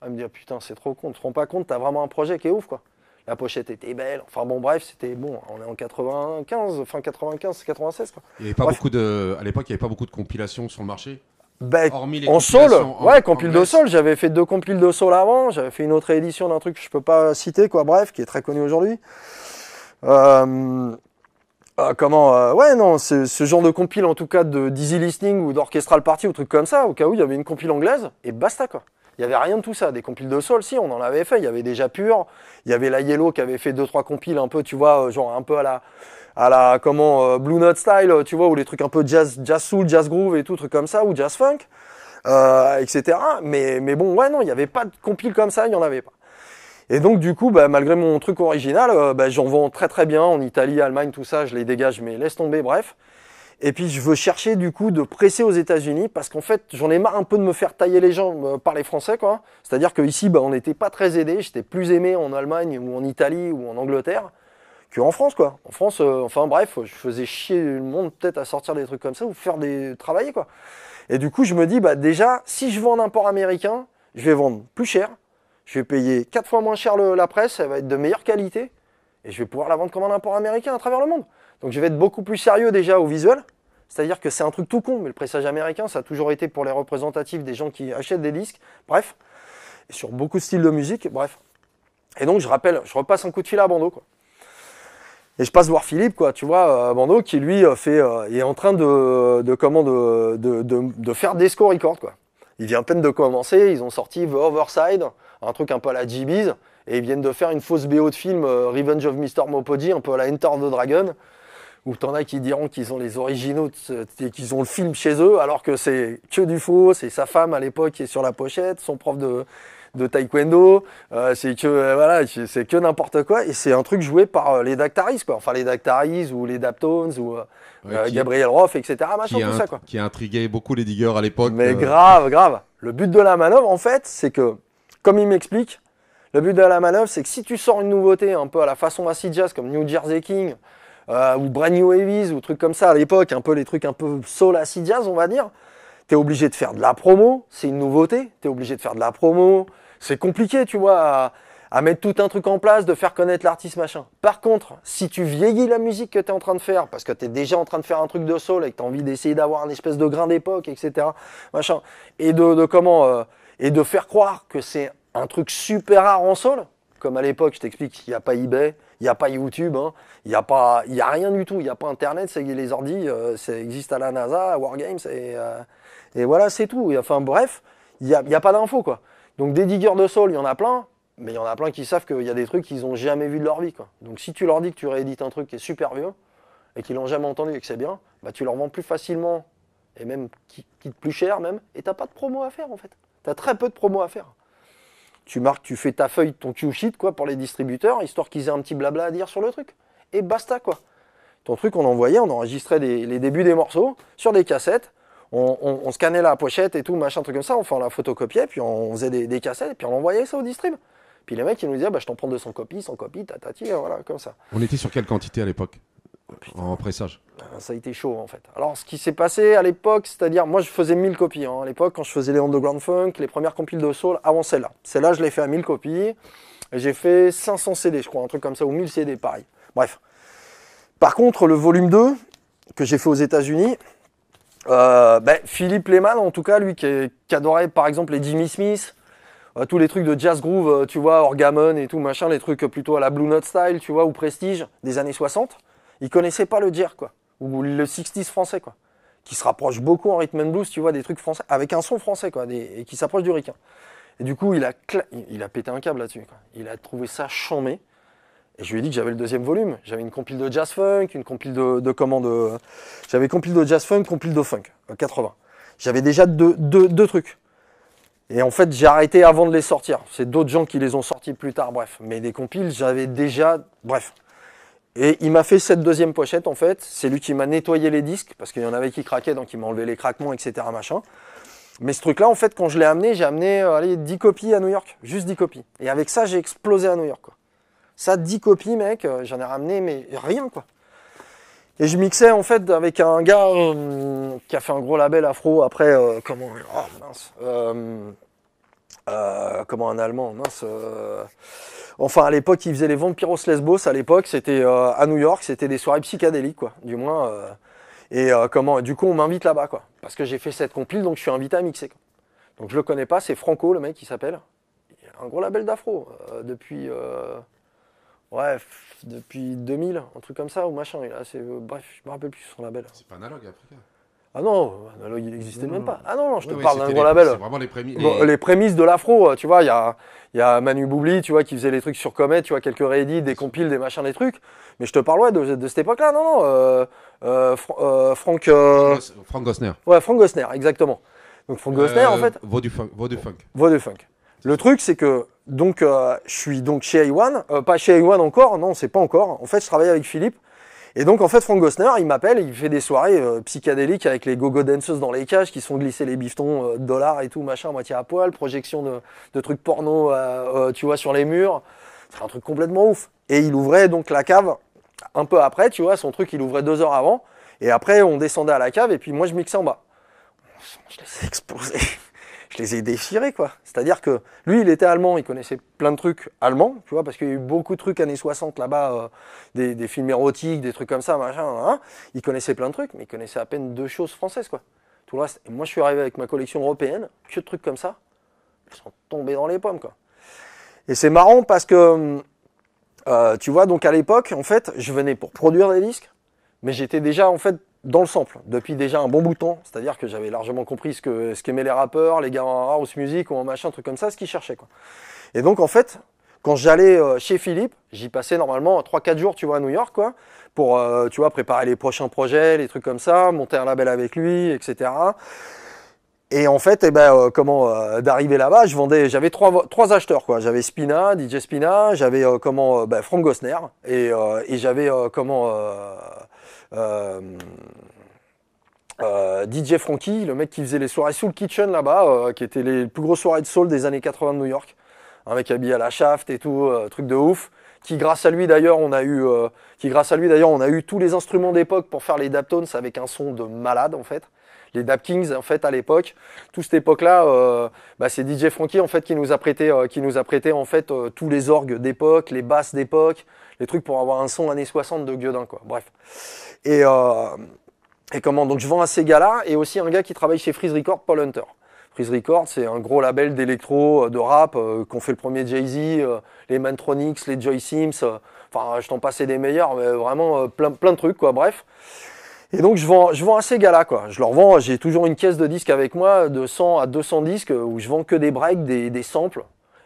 Speaker 2: Elle me dit ah, Putain, c'est trop con, tu te rends pas compte, t'as vraiment un projet qui est ouf, quoi. La pochette était belle, enfin bon, bref, c'était bon, on est en 95, fin 95, 96, quoi. Il y
Speaker 1: avait pas beaucoup de, à l'époque, il n'y avait pas beaucoup de compilations sur le marché
Speaker 2: bah, en sol, ouais, compile de sol. J'avais fait deux compiles de sol avant. J'avais fait une autre édition d'un truc que je peux pas citer, quoi. Bref, qui est très connu aujourd'hui. Euh, euh, comment euh, ouais non ce genre de compile en tout cas de dizzy listening ou d'orchestral party ou trucs comme ça au cas où il y avait une compile anglaise et basta quoi il n'y avait rien de tout ça. Des compiles de soul si, on en avait fait. Il y avait déjà Pur, il y avait la Yellow qui avait fait deux trois compiles un peu, tu vois, genre un peu à la, à la comment, Blue Note style, tu vois, ou les trucs un peu jazz, jazz soul, jazz groove et tout, truc comme ça, ou jazz funk, etc. Mais, mais bon, ouais, non, il n'y avait pas de compiles comme ça, il n'y en avait pas. Et donc du coup, bah, malgré mon truc original, euh, bah, j'en vends très très bien en Italie, Allemagne, tout ça, je les dégage, mais laisse tomber, bref. Et puis je veux chercher du coup de presser aux États-Unis parce qu'en fait j'en ai marre un peu de me faire tailler les jambes euh, par les Français quoi. C'est-à-dire qu'ici bah, on n'était pas très aidé, j'étais plus aimé en Allemagne ou en Italie ou en Angleterre qu'en France quoi. En France, euh, enfin bref, je faisais chier le monde peut-être à sortir des trucs comme ça ou faire des travailler quoi. Et du coup je me dis bah déjà si je vends un port américain, je vais vendre plus cher, je vais payer 4 fois moins cher la presse, elle va être de meilleure qualité, et je vais pouvoir la vendre comme un import américain à travers le monde. Donc je vais être beaucoup plus sérieux déjà au visuel, c'est-à-dire que c'est un truc tout con, mais le pressage américain, ça a toujours été pour les représentatifs des gens qui achètent des disques, bref, sur beaucoup de styles de musique, bref. Et donc je rappelle, je repasse un coup de fil à Bando, quoi. Et je passe voir Philippe, quoi, tu vois, euh, Bandeau, qui lui euh, fait, euh, est en train de, de comment, de, de, faire des quoi. Il vient à peine de commencer, ils ont sorti The Overside, un truc un peu à la Jibiz, et ils viennent de faire une fausse BO de film euh, Revenge of Mr. Mopody, un peu à la Enter the Dragon, où t'en as qui diront qu'ils ont les originaux qu'ils ont le film chez eux, alors que c'est que du faux, c'est sa femme à l'époque qui est sur la pochette, son prof de, de taekwondo, euh, c'est que euh, voilà, c'est que n'importe quoi, et c'est un truc joué par les Dactaris, quoi. Enfin les Dactaris ou les Daptones ou Gabriel Roth, etc. Machin, tout ça, quoi.
Speaker 1: Qui a intrigué beaucoup les diggers à l'époque. Mais grave,
Speaker 2: grave. Le but de la manœuvre, en fait, c'est que comme il m'explique, le but de la manœuvre, c'est que si tu sors une nouveauté un peu à la façon acid jazz comme New Jersey King euh, ou Brand New Avis, ou trucs comme ça à l'époque, un peu les trucs un peu soul acid jazz, on va dire, tu es obligé de faire de la promo, c'est une nouveauté, tu es obligé de faire de la promo, c'est compliqué, tu vois, à, mettre tout un truc en place, de faire connaître l'artiste, machin. Par contre, si tu vieillis la musique que tu es en train de faire, parce que tu es déjà en train de faire un truc de soul et que tu as envie d'essayer d'avoir une espèce de grain d'époque, etc., machin, et de, comment... Euh, et de faire croire que c'est un truc super rare en sol, comme à l'époque, je t'explique, il n'y a pas eBay, il n'y a pas YouTube, hein, il n'y a, pas, a rien du tout, il n'y a pas Internet, C'est les ordi, euh, ça existe à la NASA, à Wargames, et, euh, voilà, c'est tout. enfin bref, il n'y a, pas d'infos, quoi. Donc des diggers de sol, il y en a plein, mais il y en a plein qui savent qu'il y a des trucs qu'ils n'ont jamais vu de leur vie, Donc si tu leur dis que tu réédites un truc qui est super vieux, et qu'ils l'ont jamais entendu et que c'est bien, bah, tu leur vends plus facilement, et même qui, plus cher même, et t'as pas de promo à faire, en fait très peu de promos à faire. Tu marques, tu fais ta feuille, ton cue quoi, pour les distributeurs, histoire qu'ils aient un petit blabla à dire sur le truc. Et basta quoi. Ton truc, on envoyait, on enregistrait les débuts des morceaux sur des cassettes. On, on, scannait la pochette et tout, machin, truc comme ça, on faisait la photocopier puis on faisait des, cassettes, et puis on envoyait ça au distrib. Puis les mecs, ils nous disaient, bah, je t'en prends 200 copies, 100 copies, tatati, voilà, comme ça.
Speaker 1: On était sur quelle quantité à l'époque Oh, en pressage.
Speaker 2: Euh, ça a été chaud en fait. Alors ce qui s'est passé à l'époque, c'est-à-dire moi je faisais 1000 copies hein. à l'époque quand je faisais les Underground Funk, les premières compiles de Soul avant celle-là. Celle-là je l'ai fait à 1000 copies et j'ai fait 500 CD je crois, un truc comme ça ou 1000 CD pareil. Bref. Par contre le volume 2 que j'ai fait aux États-Unis, euh, ben, Philippe Lehman en tout cas lui qui, adorait par exemple les Jimmy Smith, euh, tous les trucs de jazz groove, tu vois, orgamon et tout machin, les trucs plutôt à la Blue Note style, tu vois, ou Prestige des années 60. Ils connaissait pas le dire, quoi. Ou le 60 français, quoi. Qui se rapproche beaucoup en rhythm and blues, tu vois, des trucs français, avec un son français, quoi, et qui s'approche du ricain. Et du coup, il a, il a pété un câble là-dessus, Il a trouvé ça chambé. Et je lui ai dit que j'avais le deuxième volume. J'avais une compile de jazz funk, une compile de, Commande, J'avais compile de jazz funk, compile de funk, 80. Euh, j'avais déjà deux, deux trucs. Et en fait, j'ai arrêté avant de les sortir. C'est d'autres gens qui les ont sortis plus tard, bref. Mais des compiles, j'avais déjà, bref. Et il m'a fait cette deuxième pochette en fait. C'est lui qui m'a nettoyé les disques parce qu'il y en avait qui craquaient, donc il m'a enlevé les craquements, etc. Machin. Mais ce truc-là, en fait, quand je l'ai amené, j'ai amené euh, allez, 10 copies à New York, juste 10 copies. Et avec ça, j'ai explosé à New York. Quoi. Ça, 10 copies, mec, euh, j'en ai ramené, mais rien, quoi. Et je mixais, en fait, avec un gars euh, qui a fait un gros label afro après, comment, oh mince, euh, comment un allemand mince, euh. Enfin, à l'époque, il faisait les Vampiros Lesbos. À l'époque, c'était euh, à New York, c'était des soirées psychédéliques, quoi. Du moins. et comment Du coup, on m'invite là-bas, quoi. Parce que j'ai fait cette compile, donc je suis invité à mixer. Donc je le connais pas, c'est Franco, le mec, qui s'appelle. Un gros label d'afro depuis. Ouais, depuis 2000, un truc comme ça, ou machin. là a, bref, je me rappelle plus son label. C'est pas analogue, après ah non, il n'existait même pas. Ah non, je te parle d'un grand label. C'est vraiment les, prémices. de l'afro, tu vois, il y a, Manu Boubli, tu vois, qui faisait les trucs sur Comet, tu vois, quelques réédits, des compiles, des machins, des trucs. Mais je te parle, de, cette époque-là, non, non. Euh, euh, euh, Franck... Frank Gosner. Ouais, Frank Gosner, exactement. Donc Frank Gosner, en fait... voix du funk. funk. Le truc, c'est que, donc, je suis donc chez A1, pas chez A1 encore, non, c'est pas encore. En fait, je travaille avec Philippe, et donc en fait, Frank Gosner, il m'appelle, il fait des soirées euh, psychédéliques avec les gogo danseuses dans les cages qui se font glisser les biftons euh, dollars et tout, machin, moitié à poil, projection de, trucs porno, euh, tu vois, sur les murs. C'est un truc complètement ouf. Et il ouvrait donc la cave un peu après, tu vois, son truc, il ouvrait deux heures avant. Et après, on descendait à la cave et puis moi, je mixais en bas. Je laissais ai je les ai déchirés, quoi. C'est-à-dire que lui, il était allemand, il connaissait plein de trucs allemands, tu vois, parce qu'il y a eu beaucoup de trucs années 60 là-bas, euh, des, films érotiques, des trucs comme ça, machin, hein, hein. Il connaissait plein de trucs, mais il connaissait à peine deux choses françaises, quoi. Tout le reste. Et moi, je suis arrivé avec ma collection européenne, que de trucs comme ça, ils sont tombés dans les pommes, quoi. Et c'est marrant parce que, euh, tu vois, donc à l'époque, en fait, je venais pour produire des disques, mais j'étais déjà, en fait, dans le sample depuis déjà un bon bout de temps. C'est-à-dire que j'avais largement compris ce que ce qu'aimaient les rappeurs, les gars en house music ou en machin, truc comme ça, ce qu'ils cherchaient. Quoi. Et donc en fait, quand j'allais euh, chez Philippe, j'y passais normalement 3-4 jours, tu vois, à New York, quoi, pour, euh, tu vois, préparer les prochains projets, les trucs comme ça, monter un label avec lui, etc. Et en fait, eh ben, euh, comment d'arriver là-bas, je vendais, j'avais trois, trois acheteurs quoi. J'avais Spina, DJ Spina, j'avais comment franck ben, Frank Gosner et j'avais comment euh, euh, DJ Frankie, le mec qui faisait les soirées Soul Kitchen là-bas, euh, qui étaient les plus grosses soirées de soul des années 80 de New York. Un mec habillé à la shaft et tout, truc de ouf. Qui grâce à lui d'ailleurs on a eu, qui grâce à lui d'ailleurs on a eu tous les instruments d'époque pour faire les Daptones avec un son de malade en fait. Les dapkings en fait à l'époque, toute cette époque-là, bah, c'est DJ Frankie en fait qui nous a prêté, qui nous a prêté en fait tous les orgues d'époque, les basses d'époque, les trucs pour avoir un son années 60 de guedin, quoi. Bref. Et, euh, comment Donc je vends à ces gars-là et aussi un gars qui travaille chez Freeze Record, Paul Hunter. Freeze Record, c'est un gros label d'électro, euh, de rap, qu'ont euh, qu'on fait le premier Jay-Z, les Mantronics, les Joy Sims. Enfin, je t'en passe des meilleurs, mais vraiment plein, plein de trucs, quoi. Bref. Et donc je vends, je vends à ces gars-là, quoi. Je leur vends, j'ai toujours une caisse de disques avec moi, de 100 à 200 disques, où je vends que des breaks, des, des samples,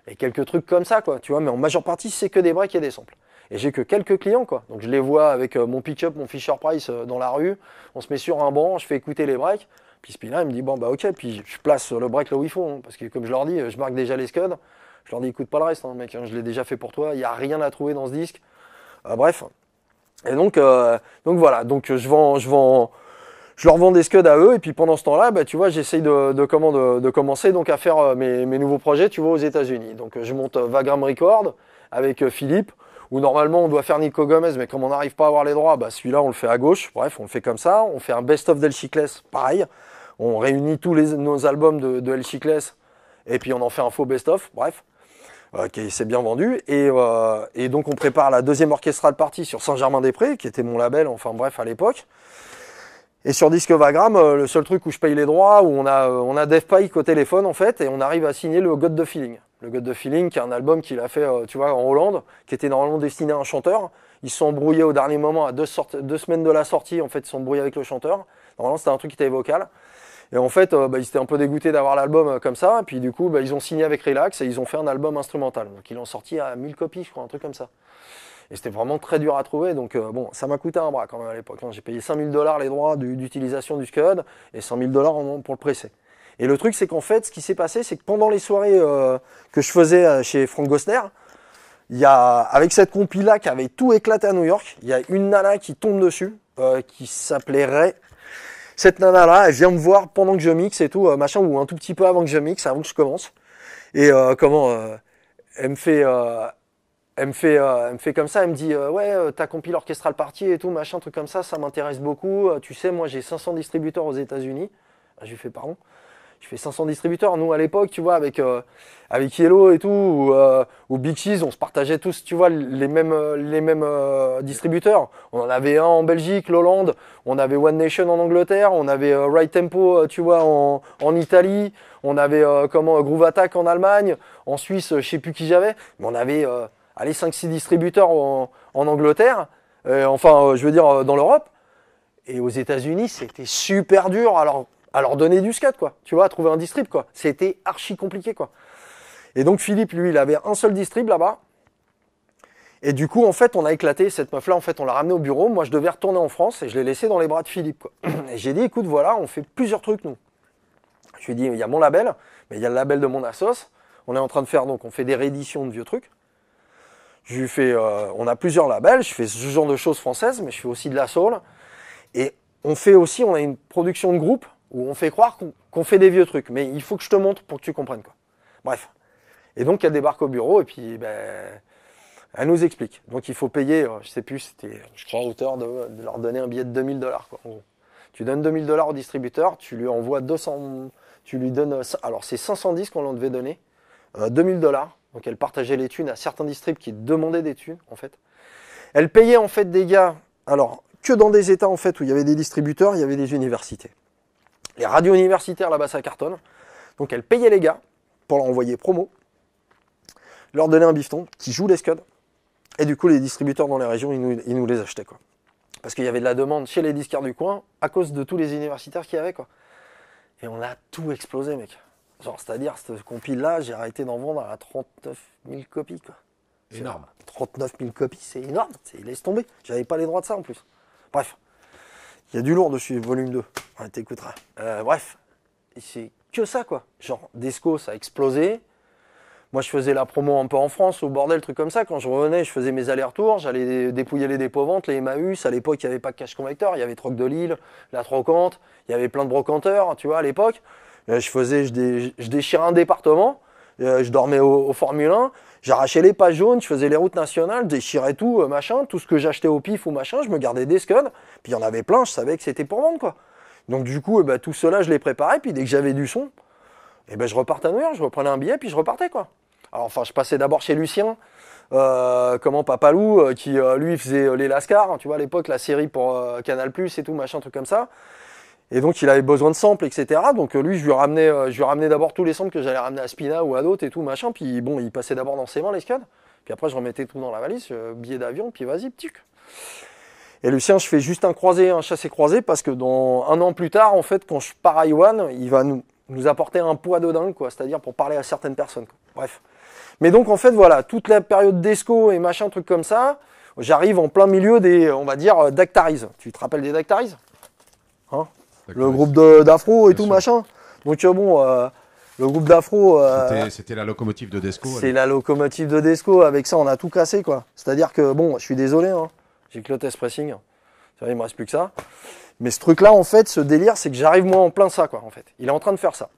Speaker 2: et quelques trucs comme ça, quoi. Tu vois, mais en majeure partie, c'est que des breaks et des samples. Et j'ai que quelques clients, quoi. Donc je les vois avec euh, mon pick up mon Fisher Price euh, dans la rue. On se met sur un banc, je fais écouter les breaks. Puis pays-là, il me dit, bon, bah ok, puis je place euh, le break là où il faut. Hein, parce que comme je leur dis, je marque déjà les scuds. Je leur dis, écoute pas le reste, hein, mec, hein, je l'ai déjà fait pour toi. Il n'y a rien à trouver dans ce disque. bref. Et donc, donc voilà, donc je vends, je vends, je leur vends des scuds à eux, et puis pendant ce temps-là, bah, tu vois, j'essaye de, commencer donc à faire mes, nouveaux projets, tu vois, aux États-Unis. Donc je monte Vagram Record avec Philippe où normalement on doit faire Nico Gomez, mais comme on n'arrive pas à avoir les droits, bah celui-là on le fait à gauche. Bref, on le fait comme ça. On fait un best-of d'El pareil. On réunit tous les, nos albums de, de El et puis on en fait un faux best-of. Bref, euh, qui s'est bien vendu. Euh, et, donc on prépare la deuxième orchestrale partie sur Saint-Germain-des-Prés, qui était mon label, enfin bref, à l'époque. Et sur Disque Vagram, euh, le seul truc où je paye les droits, où on a, on a Dave Pike au téléphone en fait, et on arrive à signer le God of Feeling le God of Feeling, qui est un album qu'il a fait, euh, tu vois, en Hollande, qui était normalement destiné à un chanteur. Ils se sont embrouillés au dernier moment, à deux, semaines de la sortie, en fait, ils se sont embrouillés avec le chanteur. Normalement, c'était un truc qui était vocal. Et en fait, euh, bah, ils étaient un peu dégoûtés d'avoir l'album euh, comme ça. Et puis du coup, bah, ils ont signé avec Relax et ils ont fait un album instrumental. Donc ils l'ont sorti à 1000 copies, je crois, un truc comme ça. Et c'était vraiment très dur à trouver. Donc bon, ça m'a coûté un bras quand même à l'époque. Hein. J'ai payé 5000 dollars les droits d'utilisation du, du et 100 000 dollars pour le presser. Et le truc, c'est qu'en fait, ce qui s'est passé, c'est que pendant les soirées euh, que je faisais euh, chez Frank Gosner, il y a, avec cette compil là qui avait tout éclaté à New York, il y a une nana qui tombe dessus, euh, qui s'appelait Ray. Cette nana-là, elle vient me voir pendant que je mixe et tout, machin, ou un tout petit peu avant que je mixe, avant que je commence. Et comment, elle me fait fait, me fait comme ça, elle me dit ouais, ta compil' orchestrale partie et tout, machin, truc comme ça, ça m'intéresse beaucoup. tu sais, moi j'ai 500 distributeurs aux États-Unis. Ah, je lui fais pardon. Tu fais 500 distributeurs. Nous, à l'époque, tu vois, avec, euh, avec Yellow et tout, ou, euh, Beaches, on se partageait tous, tu vois, les mêmes, les mêmes euh, distributeurs. On en avait un en Belgique, l'Hollande, on avait One Nation en Angleterre, on avait Right Tempo, tu vois, en, Italie, on avait comment, Groove Attack en Allemagne, en Suisse, je sais plus qui j'avais, mais on avait, allez, 5-6 distributeurs en, Angleterre, enfin, je veux dire, dans l'Europe. Et aux États-Unis, c'était super dur. Alors, à leur donner du skate, quoi. Tu vois, à trouver un distrib, quoi. C'était archi compliqué, quoi. Et donc Philippe, lui, il avait un seul distrib là-bas. Et du coup, en fait, on a éclaté cette meuf-là. En fait, on l'a ramenée au bureau. Moi, je devais retourner en France et je l'ai laissée dans les bras de Philippe. Quoi. Et j'ai dit, écoute, voilà, on fait plusieurs trucs, nous. Je lui ai dit, il y a mon label, mais il y a le label de mon assos. On est en train de faire, donc, on fait des rééditions de vieux trucs. Je lui fais, euh, on a plusieurs labels. Je fais ce genre de choses françaises, mais je fais aussi de la soul. Et on fait aussi, on a une production de groupe où on fait croire qu'on fait des vieux trucs, mais il faut que je te montre pour que tu comprennes quoi. Bref. Et donc elle débarque au bureau et puis ben, elle nous explique. Donc il faut payer, euh, je sais plus, c'était, je crois, à hauteur de, leur donner un billet de 2000 dollars Tu donnes 2000 dollars au distributeur, tu lui envoies 200, tu lui donnes, euh, alors c'est 510 qu'on l'en devait donner, 2000 euh, dollars. Donc elle partageait les thunes à certains districts qui demandaient des thunes en fait. Elle payait en fait des gars, alors que dans des états en fait où il y avait des distributeurs, il y avait des universités. Les radios universitaires là-bas, ça cartonne. Donc elles payaient les gars pour leur envoyer promo, leur donner un bifton qui joue les scuds. Et du coup, les distributeurs dans les régions, ils nous, les achetaient. Quoi. Parce qu'il y avait de la demande chez les disquaires du coin à cause de tous les universitaires qu'il y avait. Quoi. Et on a tout explosé, mec. Genre, c'est-à-dire, ce compil là j'ai arrêté d'en vendre à 39 000 copies. Quoi. Énorme. 39 000 copies, c'est énorme. C'est laisse tomber. J'avais pas les droits de ça en plus. Bref. Il y a du lourd dessus, volume 2. Ouais, T'écouteras. Euh, bref, c'est que ça, quoi. Genre, Desco, ça a explosé. Moi, je faisais la promo un peu en France, au bordel, truc comme ça. Quand je revenais, je faisais mes allers-retours, j'allais dépouiller les dépôts ventes, les Emmaüs. À l'époque, il n'y avait pas de cash convecteur, il y avait Troc de Lille, la Trocante, il y avait plein de brocanteurs, tu vois, à l'époque. Euh, je faisais, je, déchirais un département, euh, je dormais au Formule 1, J'arrachais les pages jaunes, je faisais les routes nationales, je déchirais tout, euh, machin, tout ce que j'achetais au pif ou machin, je me gardais des scuds, puis il y en avait plein, je savais que c'était pour vendre, quoi. Donc du coup, eh ben, tout cela, je les préparais, puis dès que j'avais du son, eh ben, je repartais à New je reprenais un billet, puis je repartais, quoi. Alors, enfin, je passais d'abord chez Lucien, euh, comment Papalou, euh, qui lui faisait les Lascars, hein, tu vois, à l'époque, la série pour Canal Plus et tout, machin, truc comme ça. Et donc il avait besoin de samples, etc. Donc euh, lui, je lui ramenais, euh, je lui ramenais d'abord tous les samples que j'allais ramener à Spina ou à d'autres et tout, machin. Puis bon, il passait d'abord dans ses mains les Puis après, je remettais tout dans la valise, euh, billet d'avion, puis vas-y, petit. Et Lucien, je fais juste un croisé, un chassé-croisé, parce que dans un an plus tard, en fait, quand je pars à Iwan, il va nous, apporter un poids de dingue, quoi. C'est-à-dire pour parler à certaines personnes. Bref. Mais donc, en fait, voilà, toute la période d'ESCO et machin, truc comme ça, j'arrive en plein milieu des, on va dire, dactarises. Tu te rappelles des Dactaris Hein euh, euh, le groupe d'Afro et tout, machin. Donc bon, le groupe d'Afro.
Speaker 1: C'était la locomotive de Desco. C'est
Speaker 2: la locomotive de Desco. Avec ça, on a tout cassé, quoi. C'est-à-dire que, bon, je suis désolé, hein, j'ai que le test pressing. Il me reste plus que ça. Mais ce truc-là, en fait, ce délire, c'est que j'arrive moi en plein ça, quoi, en fait. Il est en train de faire ça.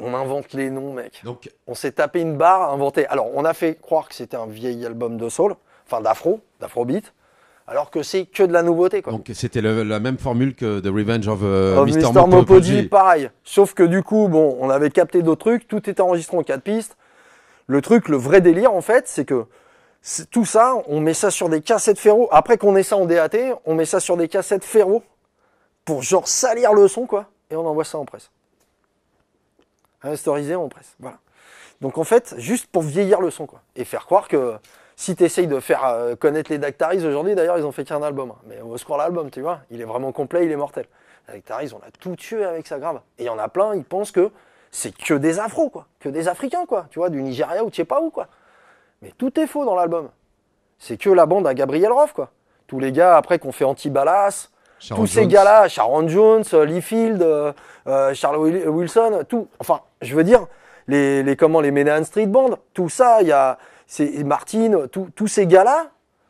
Speaker 2: On invente les noms, mec. Donc, on s'est tapé une barre, inventé. Alors, on a fait croire que c'était un vieil album de soul, enfin d'afro, d'afrobeat alors que c'est que de la nouveauté. Quoi.
Speaker 1: Donc c'était la même formule que The Revenge of, euh,
Speaker 2: pareil. Sauf que du coup, bon, on avait capté d'autres trucs, tout était enregistré en quatre pistes. Le truc, le vrai délire en fait, c'est que tout ça, on met ça sur des cassettes ferro. Après qu'on ait ça en DAT, on met ça sur des cassettes ferro pour genre salir le son quoi, et on envoie ça en presse. Restaurisé en presse, voilà. Donc en fait, juste pour vieillir le son quoi, et faire croire que si tu essayes de faire euh, connaître les Dactaris aujourd'hui, d'ailleurs, ils ont fait qu'un album. on Mais se score, l'album, tu vois, il est vraiment complet, il est mortel. Dactaris, on a tout tué avec sa grave. Et il y en a plein, ils pensent que c'est que des afros, quoi. Que des Africains, quoi. Tu vois, du Nigeria ou tu sais pas où, quoi. Mais tout est faux dans l'album. C'est que la bande à Gabriel Roth, quoi. Tous les gars, après, qu'on fait anti-balas, tous ces gars-là, Sharon Jones, euh, Lee Field, euh, Charles Wilson, tout. Enfin, je veux dire, les, les comment, les Street Band, tout ça, il y a, c'est Martine, tous ces gars-là,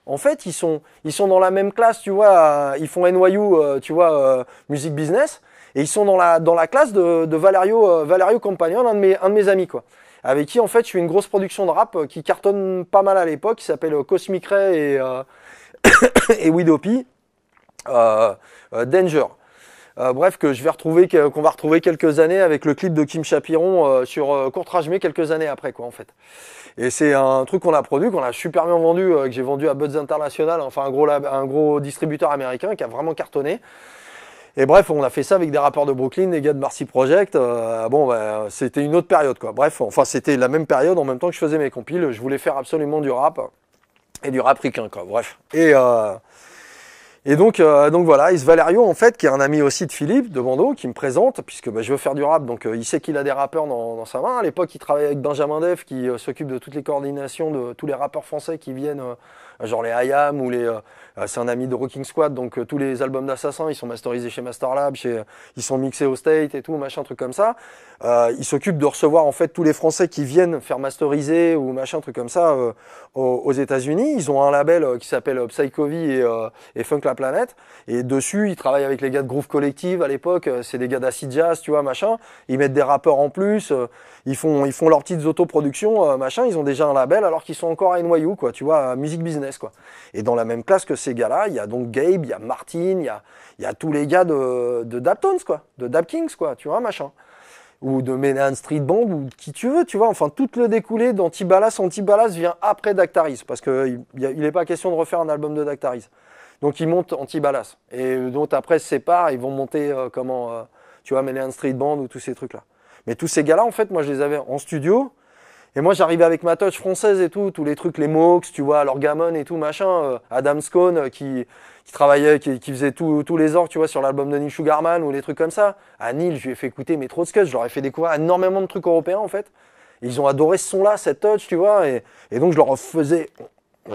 Speaker 2: en fait, ils sont, ils sont dans la même classe, tu vois, euh, ils font NYU, euh, tu vois, euh, music business, et ils sont dans la, dans la classe de, Valerio, Valerio Campagnon, un de, mes, un de mes amis, quoi. Avec qui, en fait, je fais une grosse production de rap qui cartonne pas mal à l'époque, qui s'appelle Cosmic Ray et, et Widopi, Danger. Euh, bref, que je vais retrouver, qu'on va retrouver quelques années avec le clip de Kim Chapiron euh, sur euh, Courtrage mais quelques années après, quoi, en fait. Et c'est un truc qu'on a produit, qu'on a super bien vendu, que j'ai vendu à Buds International, enfin un gros, un gros distributeur américain qui a vraiment cartonné. Et bref, on a fait ça avec des rappeurs de Brooklyn, des gars de Marcy Project. bon, bah, c'était une autre période, quoi. Bref, enfin, c'était la même période en même temps que je faisais mes compiles. Je voulais faire absolument du rap et du rap ricain, quoi. Bref. Et, et donc, euh, donc voilà, Is Valerio, en fait, qui est un ami aussi de Philippe, de Bando, qui me présente, puisque bah, je veux faire du rap, donc euh, il sait qu'il a des rappeurs dans, sa main. À l'époque, il travaillait avec Benjamin Def, qui euh, s'occupe de toutes les coordinations de tous les rappeurs français qui viennent, genre les IAM ou les. c'est un ami de Rocking Squad, donc tous les albums d'Assassin, ils sont masterisés chez Masterlab, chez, ils sont mixés au State et tout, machin, truc comme ça. il s'occupe de recevoir, en fait, tous les Français qui viennent faire masteriser ou machin, truc comme ça aux, États-Unis. Ils ont un label qui s'appelle Psychovie et, et Funk la planète. Et dessus, ils travaillent avec les gars de Groove Collective à l'époque, euh, c'est des gars d'acid jazz, tu vois, machin. Ils mettent des rappeurs en plus, euh, ils font, ils font leurs petites autoproductions, euh, machin. Ils ont déjà un label alors qu'ils sont encore à NYU, quoi, tu vois, music business, quoi. Et dans la même classe que ces gars-là, il y a donc Gabe, il y a Martin, il y a, il tous les gars de, de quoi, de kings quoi, tu vois, machin ou de Menahan Street Band ou qui tu veux, tu vois. Enfin, tout le découlé anti Antibalas vient après Dactaris, parce que il n'est pas question de refaire un album de Dactaris. Donc ils montent anti ballas Et euh, donc après, c'est pas ils vont monter euh, comment, euh, tu vois, mêler un street band ou tous ces trucs-là. Mais tous ces gars-là, en fait, moi, je les avais en studio. Et moi, j'arrivais avec ma touch française et tout, tous les trucs, les Mox, tu vois, l'Orgamon et tout, machin. Adam Scone qui, qui travaillait, qui, faisait tous les orques, tu vois, sur l'album de Neil Sugarman ou les trucs comme ça. À Neil, je lui ai fait écouter mes trop de je leur ai fait découvrir énormément de trucs européens, en fait. ils ont adoré ce son-là, cette touch, tu vois. Et, et donc, je leur faisais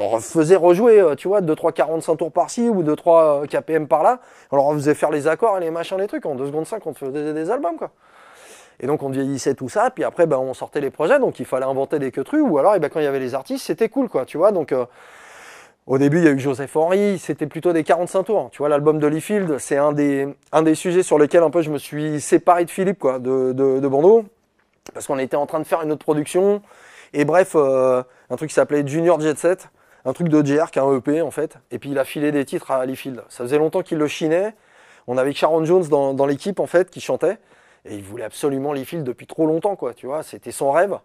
Speaker 2: on faisait rejouer, euh, tu vois, 2-3 45 tours par-ci ou 2-3 euh, KPM par-là. On leur faisait faire les accords et les machins, les trucs. En 2 secondes 5, on faisait des albums, quoi. Et donc on vieillissait tout ça, puis après ben, on sortait les projets, donc il fallait inventer des queutrues. ou alors et eh ben, quand il y avait les artistes, c'était cool, quoi, tu vois. Donc euh, au début, il y a eu Joseph Henry, c'était plutôt des 45 tours. Hein. Tu vois, l'album de Leafield, c'est un des, un des sujets sur lesquels un peu je me suis séparé de Philippe, quoi, de, de, de parce qu'on était en train de faire une autre production. Et bref, un truc qui s'appelait Junior Jet Set un truc de JR qui un EP en fait, et puis il a filé des titres à Halifield. Ça faisait longtemps qu'il le chinait. On avait Sharon Jones dans, l'équipe en fait qui chantait, et il voulait absolument Halifield depuis trop longtemps quoi, tu vois, c'était son rêve.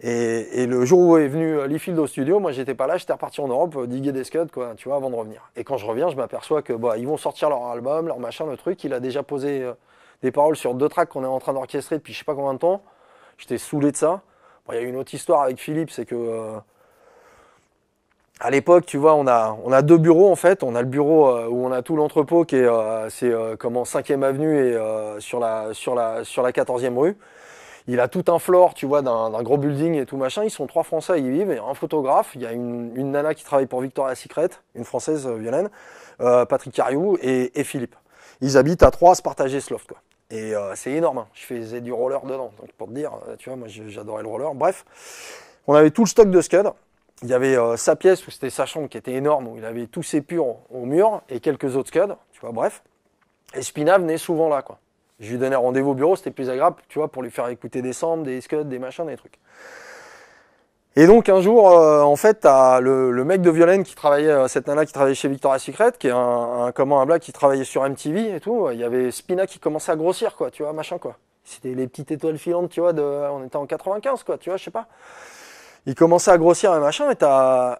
Speaker 2: Et, le jour où est venu euh, Leafield au studio, moi j'étais pas là, j'étais reparti en Europe euh, diguer des scuds quoi, tu vois, avant de revenir. Et quand je reviens, je m'aperçois que bah, ils vont sortir leur album, leur machin, le truc. Il a déjà posé euh, des paroles sur deux tracks qu'on est en train d'orchestrer depuis je sais pas combien de temps. J'étais saoulé de ça. Il y a une autre histoire avec Philippe, c'est que à l'époque, tu vois, on a, on a deux bureaux en fait. On a le bureau euh, où on a tout l'entrepôt qui est, euh, c'est euh, comment 5e avenue et sur la sur la sur la 14e rue. Il a tout un floor, tu vois, d'un gros building et tout machin. Ils sont trois Français, ils vivent. Il un photographe, il y a une, une nana qui travaille pour Victoria Secret, une Française, Violaine, Patrick Cariou et, et, Philippe. Ils habitent à trois à se partager ce loft, quoi. Et c'est énorme. Hein. Je faisais du roller dedans. Donc pour te dire, tu vois, moi j'adorais le roller. Bref, on avait tout le stock de Scud il y avait euh, sa pièce où c'était sa chambre qui était énorme, où il avait tous ses purs au mur et quelques autres scuds, tu vois, bref. Et Spina venait souvent là, quoi. Je lui donnais rendez-vous au bureau, c'était plus agréable, tu vois, pour lui faire écouter des samples, des scuds, des machins, des trucs. Et donc un jour, euh, en fait, t'as le, mec de Violaine qui travaillait, euh, cette nana qui travaillait chez Victoria's Secret, qui est un, comment un blague qui travaillait sur MTV et tout, il y avait Spina qui commençait à grossir, quoi, tu vois, machin, quoi. C'était les petites étoiles filantes, tu vois, de, on était en 95, quoi, tu vois, je sais pas il commençait à grossir et machin, et t'as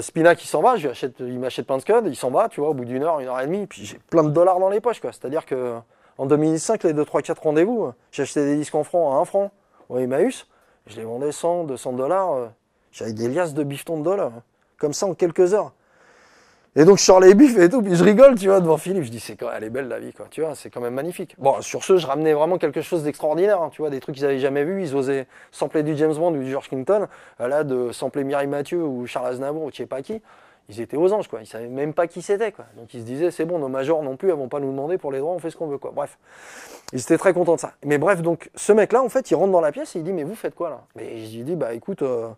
Speaker 2: Spina qui s'en va, je achète, il m'achète plein de scuds, il s'en va, tu vois, au bout d'une heure, une heure et demie, puis j'ai plein de dollars dans les poches, quoi. C'est-à-dire que en 2005, les 2, 3, 4 rendez-vous, j'ai des disques en francs à 1 franc au Emmaüs, je les vendais 100, 200 dollars, euh, j'avais des liasses de bifetons de dollars, comme ça en quelques heures. Et donc je sors les buffs et tout, puis je rigole, tu vois, devant Philippe. Je dis, c'est quoi, elle est belle la vie, quoi. Tu vois, c'est quand même magnifique. Bon, sur ce, je ramenais vraiment quelque chose d'extraordinaire, hein, tu vois, des trucs qu'ils avaient jamais vus, Ils osaient sampler du James Bond ou du George Clinton, euh, là, de sampler Mireille Mathieu ou Charles Aznavour ou je sais pas qui. Ils étaient aux anges, quoi. Ils savaient même pas qui c'était, quoi. Donc ils se disaient, c'est bon, nos majors non plus, elles vont pas nous demander pour les droits, on fait ce qu'on veut, quoi. Bref. Ils étaient très contents de ça. Mais bref, donc ce mec-là, en fait, il rentre dans la pièce et il dit, mais vous faites quoi là Mais je lui dis, bah écoute, euh,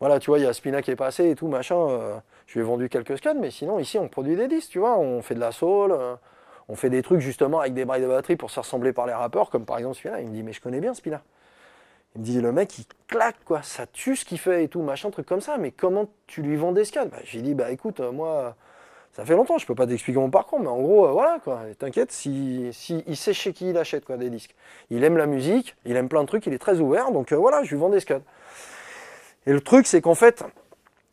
Speaker 2: voilà, tu vois, il y a Spina qui est passé et tout, machin. Euh, je lui ai vendu quelques scans, mais sinon, ici, on produit des disques, tu vois. On fait de la soul, euh, on fait des trucs justement avec des brailles de batterie pour se ressembler par les rappeurs, comme par exemple celui-là. Il me dit, mais je connais bien celui-là. Il me dit, le mec, il claque, quoi, ça tue ce qu'il fait et tout, machin, truc comme ça. Mais comment tu lui vends des scans bah, J'ai dit, bah écoute, euh, moi, ça fait longtemps, je peux pas t'expliquer mon parcours, mais en gros, euh, voilà, quoi. T'inquiète, si, il sait chez qui il achète, quoi, des disques. Il aime la musique, il aime plein de trucs, il est très ouvert, donc voilà, je lui vends des scans. Et le truc, c'est qu'en fait,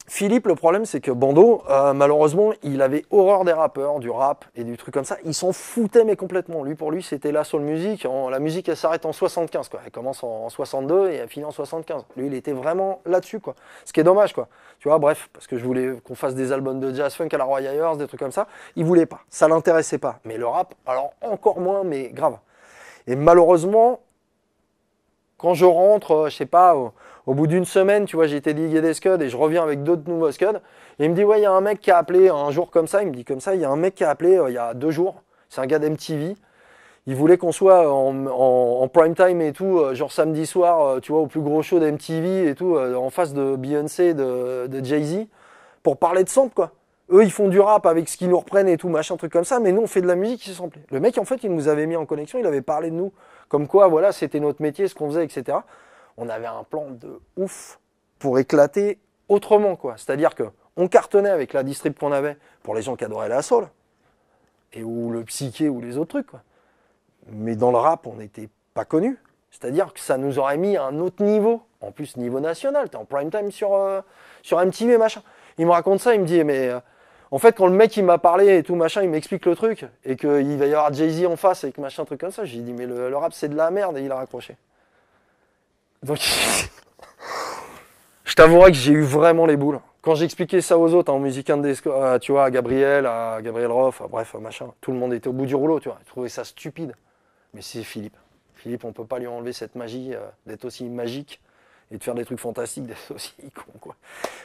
Speaker 2: Philippe, le problème, c'est que Bando, euh, malheureusement, il avait horreur des rappeurs, du rap et du truc comme ça. Il s'en foutait, mais complètement. Lui, pour lui, c'était là la le musique. la musique, elle s'arrête en 75, quoi. Elle commence en, 62 et elle finit en 75. Lui, il était vraiment là-dessus, quoi. Ce qui est dommage, quoi. Tu vois, bref, parce que je voulais qu'on fasse des albums de jazz funk à la Roy Ayers, des trucs comme ça. Il voulait pas. Ça l'intéressait pas. Mais le rap, alors encore moins, mais grave. Et malheureusement, quand je rentre, euh, je sais pas, au bout d'une semaine, tu vois, j'ai été ligué des scuds et je reviens avec d'autres nouveaux scuds. Et il me dit, ouais, il y a un mec qui a appelé un jour comme ça. Il me dit comme ça, il y a un mec qui a appelé euh, il y a deux jours. C'est un gars d'MTV. Il voulait qu'on soit en, prime time et tout, euh, genre samedi soir, euh, tu vois, au plus gros show d'MTV et tout, en face de Beyoncé, de, Jay-Z, pour parler de sample, quoi. Eux, ils font du rap avec ce qu'ils nous reprennent et tout, machin, truc comme ça, mais nous, on fait de la musique qui s'est Le mec, en fait, il nous avait mis en connexion, il avait parlé de nous, comme quoi, voilà, c'était notre métier, ce qu'on faisait, etc on avait un plan de ouf pour éclater autrement, quoi. C'est-à-dire que on cartonnait avec la distrib qu'on avait pour les gens qui adoraient la soul et ou le psyché ou les autres trucs, quoi. Mais dans le rap, on n'était pas connus. C'est-à-dire que ça nous aurait mis à un autre niveau. En plus, niveau national. T'es en prime time sur, euh, MTV, machin. Il me raconte ça, il me dit, eh, mais euh, en fait, quand le mec, il m'a parlé et tout, machin, il m'explique le truc, et qu'il va y avoir Jay-Z en face avec machin, truc comme ça, j'ai dit, mais le, le rap, c'est de la merde, et il a raccroché. Donc, je t'avouerai que j'ai eu vraiment les boules. Quand j'expliquais ça aux autres, en de euh, tu vois, à Gabriel, à Gabriel Roff, bref, machin, tout le monde était au bout du rouleau, tu vois. Ils trouvaient ça stupide. Mais c'est Philippe. Philippe, on ne peut pas lui enlever cette magie euh, d'être aussi magique et de faire des trucs fantastiques, d'être aussi con, quoi.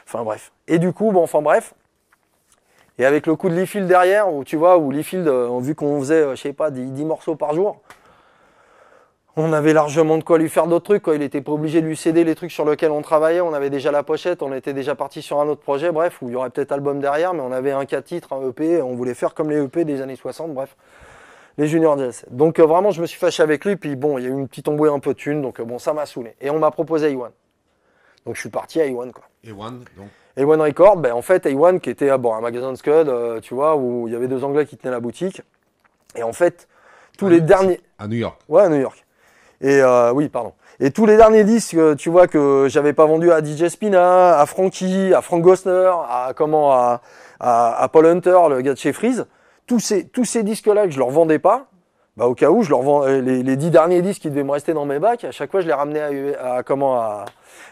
Speaker 2: Enfin, bref. Et du coup, bon, enfin, bref. Et avec le coup de Leafield derrière, où tu vois, où Leafield, euh, vu qu'on faisait, je sais pas, 10 morceaux par jour, on avait largement de quoi lui faire d'autres trucs. Il n'était pas obligé de lui céder les trucs sur lesquels on travaillait. On avait déjà la pochette, on était déjà parti sur un autre projet, bref, où il y aurait peut-être album derrière, mais on avait un cas titre, un EP, on voulait faire comme les EP des années 60, bref. Les juniors jazz. Donc euh, vraiment, je me suis fâché avec lui, puis bon, il y a eu une petite embouée un peu de thune, donc euh, bon, ça m'a saoulé. Et on m'a proposé Iwan. Donc je suis parti à Iwan, quoi.
Speaker 1: Iwan, donc
Speaker 2: A1 Record, ben, en fait, Iwan, qui était à ah, bon, un magasin de Scud, euh, tu vois, où il y avait deux Anglais qui tenaient la boutique. Et en fait, tous les derniers... À New York. Ouais, à New York. Et euh, oui, pardon. Et tous les derniers disques, euh, tu vois, que j'avais pas vendu à DJ Spina, à Frankie, à Frank Gosner, à comment, à, à, Paul Hunter, le gars de chez Freeze, tous ces, tous ces disques-là que je leur vendais pas, bah, au cas où, je leur vends, euh, les, dix derniers disques qui devaient me rester dans mes bacs, à chaque fois, je les ramenais à, comment, à,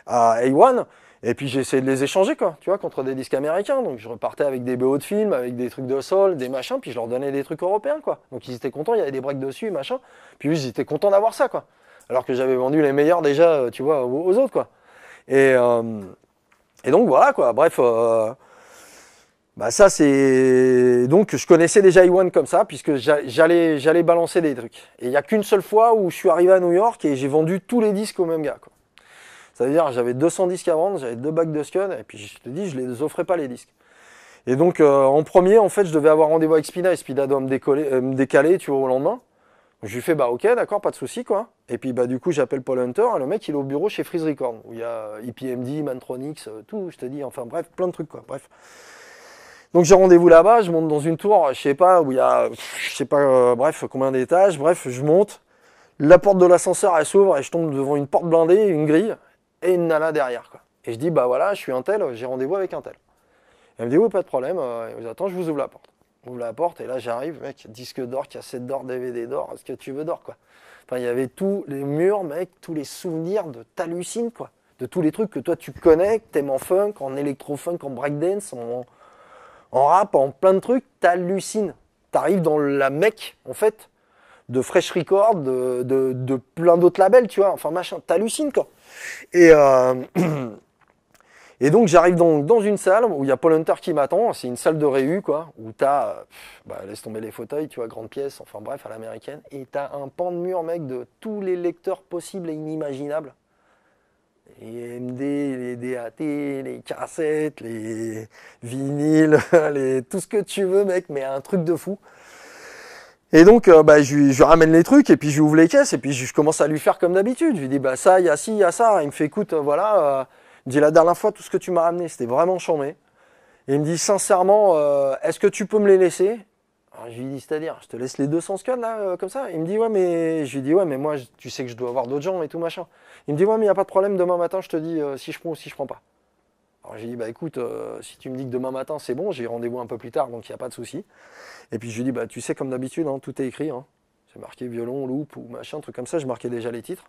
Speaker 2: à A1. Et puis j'essayais de les échanger, tu vois, contre des disques américains. Donc je repartais avec des BO de films, avec des trucs de sol, des machins, puis je leur donnais des trucs européens, quoi. Donc ils étaient contents, il y avait des breaks dessus, machin. Puis ils étaient contents d'avoir ça, quoi alors que j'avais vendu les meilleurs déjà, euh, tu vois, aux, autres, quoi. Et, euh, et donc voilà, quoi. Bref, euh, bah ça c'est donc je connaissais déjà Iwan comme ça puisque j'allais j'allais balancer des trucs. Et il n'y a qu'une seule fois où je suis arrivé à New York et j'ai vendu tous les disques au même gars, quoi. Ça veut dire j'avais 200 disques à vendre, j'avais deux bacs de scun, et puis je te dis, je ne les offrais pas les disques. Et donc en premier, en fait, je devais avoir rendez-vous avec Spina et Spida doit me, décoller, me décaler, tu vois, au lendemain. Je lui fais bah ok d'accord pas de souci quoi. Et puis bah du coup j'appelle Paul Hunter et le mec il est au bureau chez Freeze Record où il y a IPMD, e Mantronix, euh, tout, je te dis, enfin bref, plein de trucs quoi, bref. Donc j'ai rendez-vous là-bas, je monte dans une tour, je sais pas, où il y a je sais pas euh, bref combien d'étages, bref, je monte, la porte de l'ascenseur elle s'ouvre et je tombe devant une porte blindée, une grille, et une nana derrière quoi. Et je dis bah voilà, je suis un tel, j'ai rendez-vous avec un tel. Elle me dit oui pas de problème, vous euh, attends, je vous ouvre la porte ouvre la porte et là j'arrive, mec, disque d'or, cassette d'or, DVD d'or, ce que tu veux d'or, quoi. Enfin, il y avait tous les murs, mec, tous les souvenirs de t'hallucines, quoi. De tous les trucs que toi tu connais, que t'aimes en funk, en électro-funk, en breakdance, en, en rap, en plein de trucs, t'hallucines. T'arrives dans la mec, en fait, de Fresh Record, de, plein d'autres labels, tu vois, enfin machin, t'hallucines, quoi. Et. Euh, Et donc j'arrive dans, dans, une salle où il y a Paul Hunter qui m'attend, c'est une salle de réu quoi, où t'as, bah, laisse tomber les fauteuils, tu vois, grande pièce, enfin bref, à l'américaine, et t'as un pan de mur, mec, de tous les lecteurs possibles et inimaginables. Les MD, les DAT, les cassettes, les vinyles, tout ce que tu veux, mec, mais un truc de fou. Et donc, euh, bah, je, ramène les trucs et puis j'ouvre les caisses et puis je, commence à lui faire comme d'habitude. Je lui dis, bah ça, il y a ci, il y a ça. Il me fait, écoute, euh, voilà, euh, il dit, la dernière fois, tout ce que tu m'as ramené, c'était vraiment chambé. Et il me dit, sincèrement, euh, est-ce que tu peux me les laisser alors, je lui dis, c'est-à-dire, je te laisse les 200 scuds là, euh, comme ça Il me dit, ouais, mais je lui dis, ouais, mais moi, tu sais que je dois avoir d'autres gens et tout machin. Il me dit, ouais, mais il n'y a pas de problème, demain matin, je te dis euh, si je prends ou si je prends pas. Alors, je lui dis « bah écoute, si tu me dis que demain matin, c'est bon, j'ai rendez-vous un peu plus tard, donc il n'y a pas de souci. Et puis, je lui dis, bah tu sais, comme d'habitude, hein, tout est écrit. Hein. C'est marqué violon, loupe ou machin, truc comme ça, je marquais déjà les titres.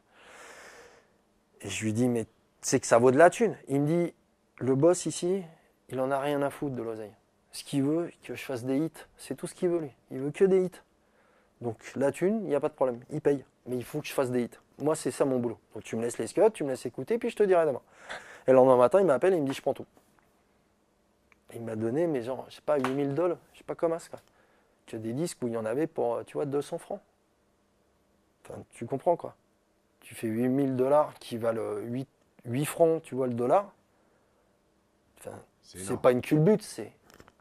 Speaker 2: Et je lui dis, mais c'est que ça vaut de la thune. Il me dit, le boss ici, il en a rien à foutre de l'oseille. Ce qu'il veut, que je fasse des hits, c'est tout ce qu'il veut lui. Il veut que des hits. Donc la thune, il n'y a pas de problème, il paye. Mais il faut que je fasse des hits. Moi, c'est ça mon boulot. Donc tu me laisses les tu me laisses écouter, puis je te dirai demain. Et le lendemain matin, il m'appelle et il me dit, je prends tout. il m'a donné, mais genre, je sais pas, 8000 dollars, je sais pas comment ça. Tu as des disques où il y en avait pour, euh, tu vois, 200 francs. Enfin, tu comprends quoi. Tu fais 8000 dollars qui valent 8 euh, 8 francs, tu vois, le dollar. c'est pas une culbute, c'est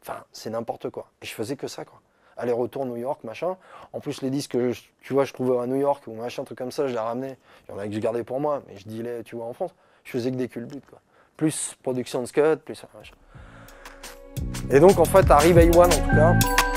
Speaker 2: enfin, c'est n'importe quoi. Et je faisais que ça, quoi. Aller-retour New York, machin. En plus, les disques que tu vois, je trouvais à New York ou machin, truc comme ça, je les ramenais. Il y en a que je gardais pour moi, mais je dealais, tu vois, en France. Je faisais que des culbutes, quoi. Plus production de scott plus Et donc, en fait, arrive A1 en tout cas.